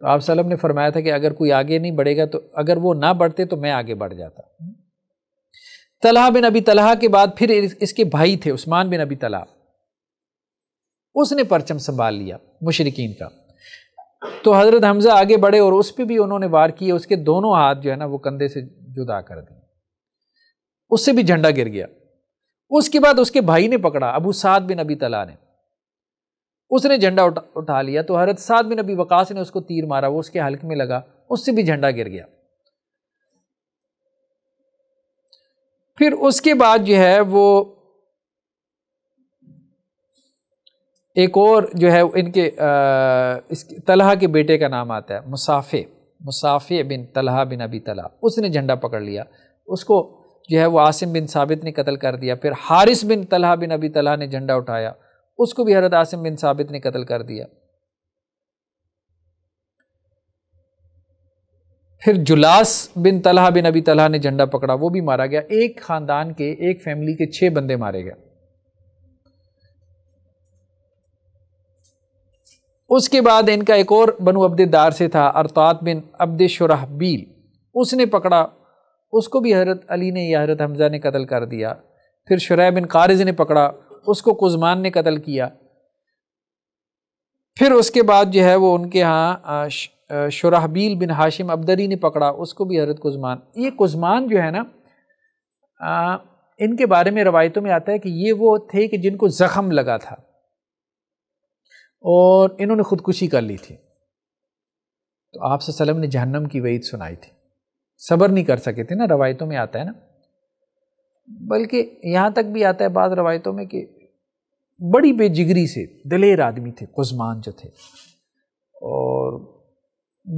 तो आप सलम ने फरमाया था कि अगर कोई आगे नहीं बढ़ेगा तो अगर वो ना बढ़ते तो मैं आगे बढ़ जाता तलहा बिन अभी तलहा के बाद फिर इसके भाई थे उस्मान बिन अभी तलहा उसने परचम संभाल लिया मुशरकिन का तो हज़रत हमज़ा आगे बढ़े और उस पर भी उन्होंने वार किए उसके दोनों हाथ जो है ना वो कंधे से जुदा कर दिए उससे भी झंडा गिर गया उसके बाद उसके भाई ने पकड़ा अबू साद बिन अभी तला ने उसने झंडा उठा उठा लिया तो हरत साद बिन नबी वकास ने उसको तीर मारा वो उसके हल्क में लगा उससे भी झंडा गिर गया फिर उसके बाद जो है वो एक और जो है इनके इस तलहा के बेटे का नाम आता है मुसाफे मुसाफे बिन तलहा बिन अबी तलहा उसने झंडा पकड़ लिया उसको जो है वो आसिम बिन साबित ने कत्ल कर दिया फिर हारिस बिन तलहा बिन अबी तलहा ने झंडा उठाया उसको भी हरत आसिम बिन साबित ने कत्ल कर दिया फिर जुलास बिन तलहा बिन अभी तलहा ने झंडा पकड़ा वो भी मारा गया एक ख़ानदान के एक फैमिली के छह बंदे मारे गए उसके बाद इनका एक और बनु अब्दार से था अरतात बिन अब्द शराहबील उसने पकड़ा उसको भी हजरत अली ने या हजरत हमज़ा ने कत्ल कर दिया फिर शराह बिन कारिज ने पकड़ा उसको कुजमान ने कत्ल किया फिर उसके बाद जो है वो उनके यहाँ शराहबील बिन हाशिम अबदरी ने पकड़ा उसको भी हजरत कुजमान ये कुजमान जो है ना आ, इनके बारे में रवायतों में आता है कि ये वो थे कि जिनको ज़ख़म लगा था और इन्होंने ख़ुदकुशी कर ली थी तो आप सल्लम ने जहन्नम की वईद सुनाई थी सब्र नहीं कर सके थे ना रवायतों में आता है ना बल्कि यहाँ तक भी आता है बाद रवायतों में कि बड़ी बेजिगरी से दिलेर आदमी थे कुजमान जो थे और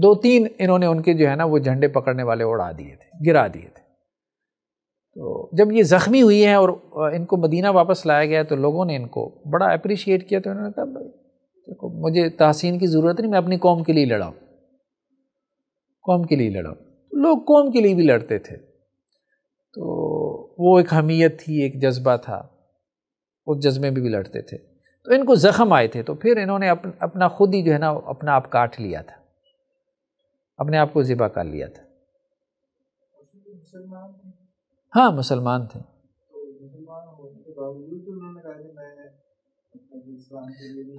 दो तीन इन्होंने उनके जो है ना वो झंडे पकड़ने वाले उड़ा दिए थे गिरा दिए थे तो जब ये ज़ख्मी हुई है और इनको मदीना वापस लाया गया तो लोगों ने इनको बड़ा अप्रिशिएट किया तो इन्होंने कहा भाई देखो मुझे तहसीन की ज़रूरत नहीं मैं अपनी कौम के लिए लड़ाऊँ कौम के लिए लड़ाऊँ तो लोग कौम के लिए भी लड़ते थे तो वो एक हमीयत थी एक जज्बा था उस जज्बे में भी लड़ते थे तो इनको ज़ख़म आए थे तो फिर इन्होंने अपन, अपना ख़ुद ही जो है ना अपना आप काट लिया था अपने आप को ज़िबा कर लिया था हाँ मुसलमान थे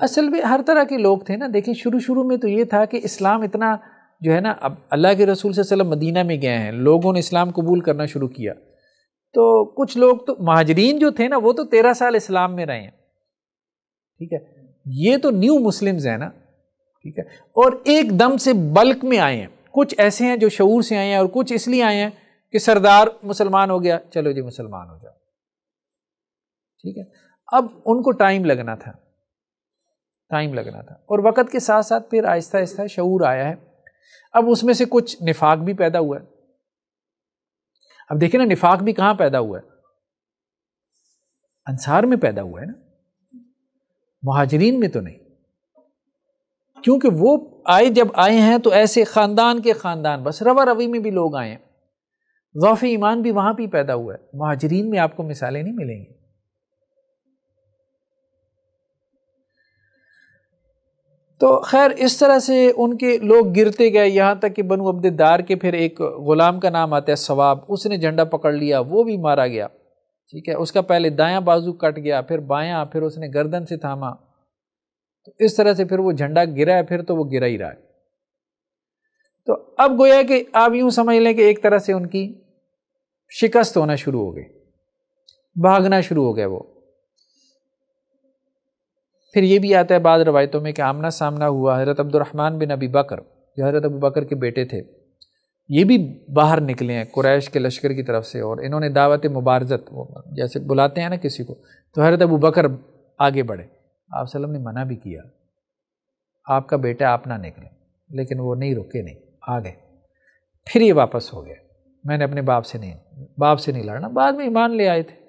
असल में हर तरह के लोग थे ना देखिए शुरू शुरू में तो ये था कि इस्लाम इतना जो है ना अब अल्लाह के रसूल से सल्लम मदीना में गए हैं लोगों ने इस्लाम कबूल करना शुरू किया तो कुछ लोग तो महाजरीन जो थे ना वो तो तेरह साल इस्लाम में रहे हैं ठीक है ये तो न्यू मुस्लिम्स हैं ना ठीक है और एकदम से बल्क में आए हैं कुछ ऐसे हैं जो शूर से आए हैं और कुछ इसलिए आए हैं कि सरदार मुसलमान हो गया चलो जी मुसलमान हो जाओ ठीक है अब उनको टाइम लगना था टाइम लगना था और वक़्त के साथ साथ फिर आहिस्ता आहिस्ता शूर आया है अब उसमें से कुछ निफाक भी पैदा हुआ है अब देखिए ना निफाक भी कहाँ पैदा हुआ है अंसार में पैदा हुआ है ना महाजरीन में तो नहीं क्योंकि वो आए जब आए हैं तो ऐसे ख़ानदान के ख़ानदान बस रवा रवी में भी लोग आए हैं ज़ौफ़ ईमान भी वहाँ भी पैदा हुआ है महाजरीन में आपको मिसालें नहीं मिलेंगी तो खैर इस तरह से उनके लोग गिरते गए यहाँ तक कि बनु दार के फिर एक ग़ुलाम का नाम आता है सवाब उसने झंडा पकड़ लिया वो भी मारा गया ठीक है उसका पहले दायां बाजू कट गया फिर बायां फिर उसने गर्दन से थामा तो इस तरह से फिर वो झंडा गिरा है फिर तो वो गिरा ही रहा है तो अब गोया कि आप यूँ समझ लें कि एक तरह से उनकी शिकस्त होना शुरू हो गई भागना शुरू हो गया वो फिर ये भी आता है बाद रवायतों में कि आमना सामना हुआ हज़रत अब्दुलरहमान बिन अबी बकर जो हज़रत अबू बकर के बेटे थे ये भी बाहर निकले हैं कुरैश के लश्कर की तरफ से और इन्होंने दावत मुबारजत वो जैसे बुलाते हैं ना किसी को तो हज़रत अबू बकर आगे बढ़े आप ने मना भी किया आपका बेटा आप ना निकले लेकिन वो नहीं रुके नहीं आ गए फिर ये वापस हो गया मैंने अपने बाप से नहीं बाप से नहीं लड़ना बाद में ईमान ले आए थे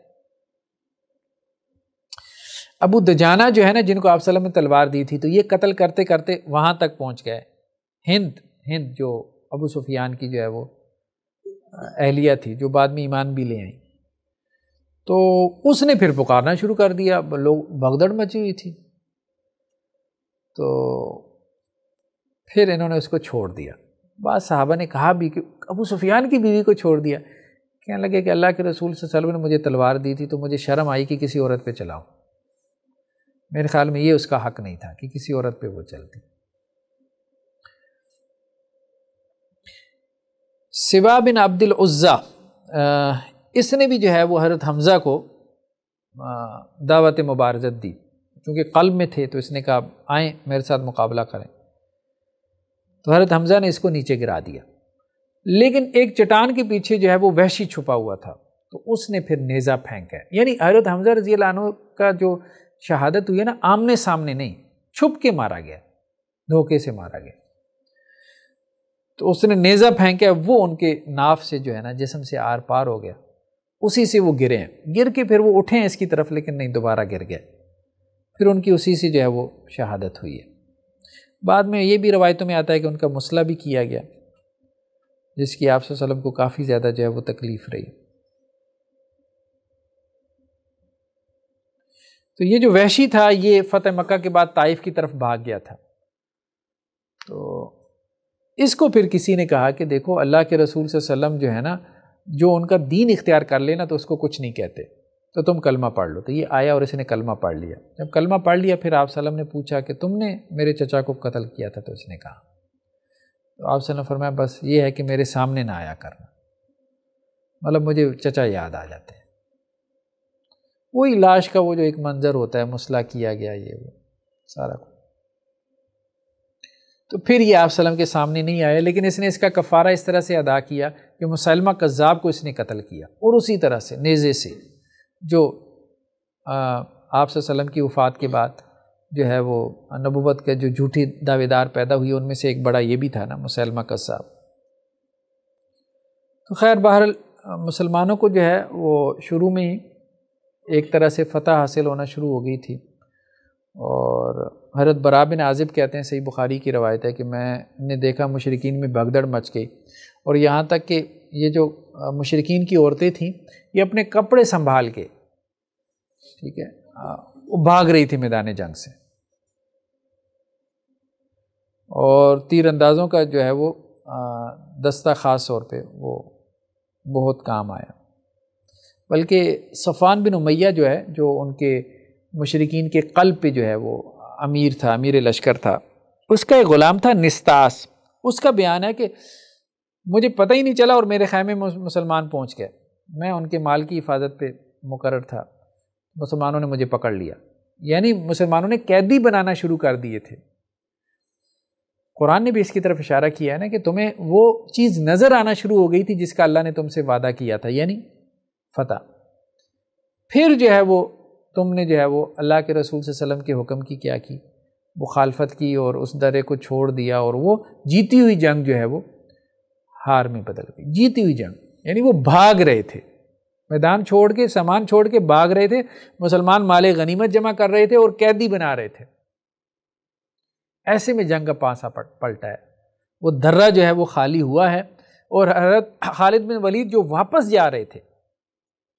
अबू दजाना जो है ना जिनको आप सलम ने तलवार दी थी तो ये कत्ल करते करते वहाँ तक पहुँच गए हिंद हिंद जो अबू सुफियान की जो है वो अहलिया थी जो बाद में ईमान भी ले आई तो उसने फिर पुकारना शुरू कर दिया लोग भगदड़ मची हुई थी तो फिर इन्होंने उसको छोड़ दिया बाद साहबा ने कहा भी कि अबू सुफियान की बीवी को छोड़ दिया कहने लगे कि अल्लाह के रसूल से सलम ने मुझे तलवार दी थी तो मुझे शर्म आई कि किसी औरत पे चलाऊँ मेरे ख्याल में ये उसका हक नहीं था कि किसी औरत पे वो चलती सिवा बिन अब्दुल उज़्ज़ा इसने भी जो है वो हजरत हमज़ा को दावत मुबारजत दी क्योंकि कल्ब में थे तो इसने कहा आए मेरे साथ मुकाबला करें तो हजरत हमज़ा ने इसको नीचे गिरा दिया लेकिन एक चटान के पीछे जो है वो वहशी छुपा हुआ था तो उसने फिर नेज़ा फेंका यानी हजरत हमज़ा रजी का जो शहादत हुई है ना आमने सामने नहीं छुप के मारा गया धोखे से मारा गया तो उसने नेज़ा फेंका वो उनके नाफ से जो है ना जिसम से आर पार हो गया उसी से वो गिरे हैं गिर के फिर वो उठे हैं इसकी तरफ लेकिन नहीं दोबारा गिर गए फिर उनकी उसी से जो है वो शहादत हुई है बाद में ये भी रवायतों में आता है कि उनका मसला भी किया गया जिसकी आप वसलम को काफ़ी ज़्यादा जो है वो तकलीफ़ रही तो ये जो वहशी था ये फ़तेह मक्का के बाद ताइफ की तरफ भाग गया था तो इसको फिर किसी ने कहा कि देखो अल्लाह के रसूल सल्लम जो है ना जो उनका दीन इख्तियार कर लेना तो उसको कुछ नहीं कहते तो तुम कलमा पढ़ लो तो ये आया और इसने कलमा पढ़ लिया जब कलमा पढ़ लिया फिर आप सलम ने पूछा कि तुमने मेरे चचा को कत्ल किया था तो उसने कहा तो आप सलम फरमाया बस ये है कि मेरे सामने ना आया करना मतलब मुझे चचा याद आ जाते हैं वही लाश का वो जो एक मंजर होता है मुसला किया गया ये वो सारा कुछ तो फिर ये आप सलम के सामने नहीं आया लेकिन इसने इसका कफ़ारा इस तरह से अदा किया कि मुसलमा कज़ाब को इसने कत्ल किया और उसी तरह से नेज़े से जो आप की वफ़ात के बाद जो है वो नबूत के जो झूठी दावेदार पैदा हुई उनमें से एक बड़ा ये भी था ना मुसलमा कसाब तो खैर बहर मुसलमानों को जो है वो शुरू में ही एक तरह से फ़तह हासिल होना शुरू हो गई थी और हरत बरा बिन आज़िब कहते हैं सही बुखारी की रवायत है कि मैंने देखा मशरकिन में भगदड़ मच गई और यहाँ तक कि ये जो मशरकिन की औरतें थीं ये अपने कपड़े संभाल के ठीक है वो भाग रही थी मैदान जंग से और तीर अंदाज़ों का जो है वो दस्ता ख़ास तौर पे वो बहुत काम आया बल्कि सफ़ान बिन उमैया जो है जो उनके मशरकिन के कल्ब पे जो है वो अमीर था अमीर लश्कर था उसका एक ग़ुलाम था निस्तास उसका बयान है कि मुझे पता ही नहीं चला और मेरे ख़ैमे मुसलमान पहुंच गए मैं उनके माल की हिफाजत पे मुकर था मुसलमानों ने मुझे पकड़ लिया यानी मुसलमानों ने कैदी बनाना शुरू कर दिए थे कुरान ने भी इसकी तरफ इशारा किया है ना कि तुम्हें वो चीज़ नज़र आना शुरू हो गई थी जिसका अल्लाह ने तुमसे वादा किया था यानी फ़तह फिर जो है वो तुमने जो है वो अल्लाह के रसूल वसम के हुक्म की क्या की मुखालफत की और उस दरे को छोड़ दिया और वो जीती हुई जंग जो है वो हार में बदल गई जीती हुई जंग यानी वो भाग रहे थे मैदान छोड़ के सामान छोड़ के भाग रहे थे मुसलमान माले गनीमत जमा कर रहे थे और कैदी बना रहे थे ऐसे में जंग का पासा पलटा है वो दर्रा जो है वो खाली हुआ है और हरत खालिद बिन वलीद जो वापस जा रहे थे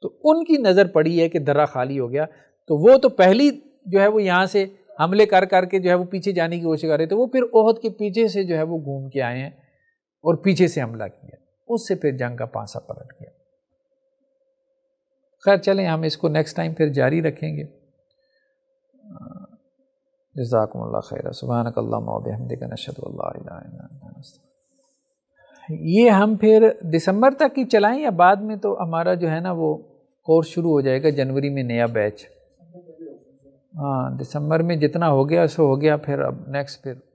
तो उनकी नज़र पड़ी है कि दर्रा खाली हो गया तो वो तो पहली जो है वो यहाँ से हमले कर करके जो है वो पीछे जाने की कोशिश कर रहे थे वो फिर ओहद के पीछे से जो है वो घूम के आए हैं और पीछे से हमला किया उससे फिर जंग का पासा पलट गया खैर चलें हम इसको नेक्स्ट टाइम फिर जारी रखेंगे जजाकम्ला खैर सुबहान ये हम फिर दिसंबर तक ही चलाएं या बाद में तो हमारा जो है ना वो कोर्स शुरू हो जाएगा जनवरी में नया बैच हाँ दिसंबर में जितना हो गया सो हो गया फिर अब नेक्स्ट फिर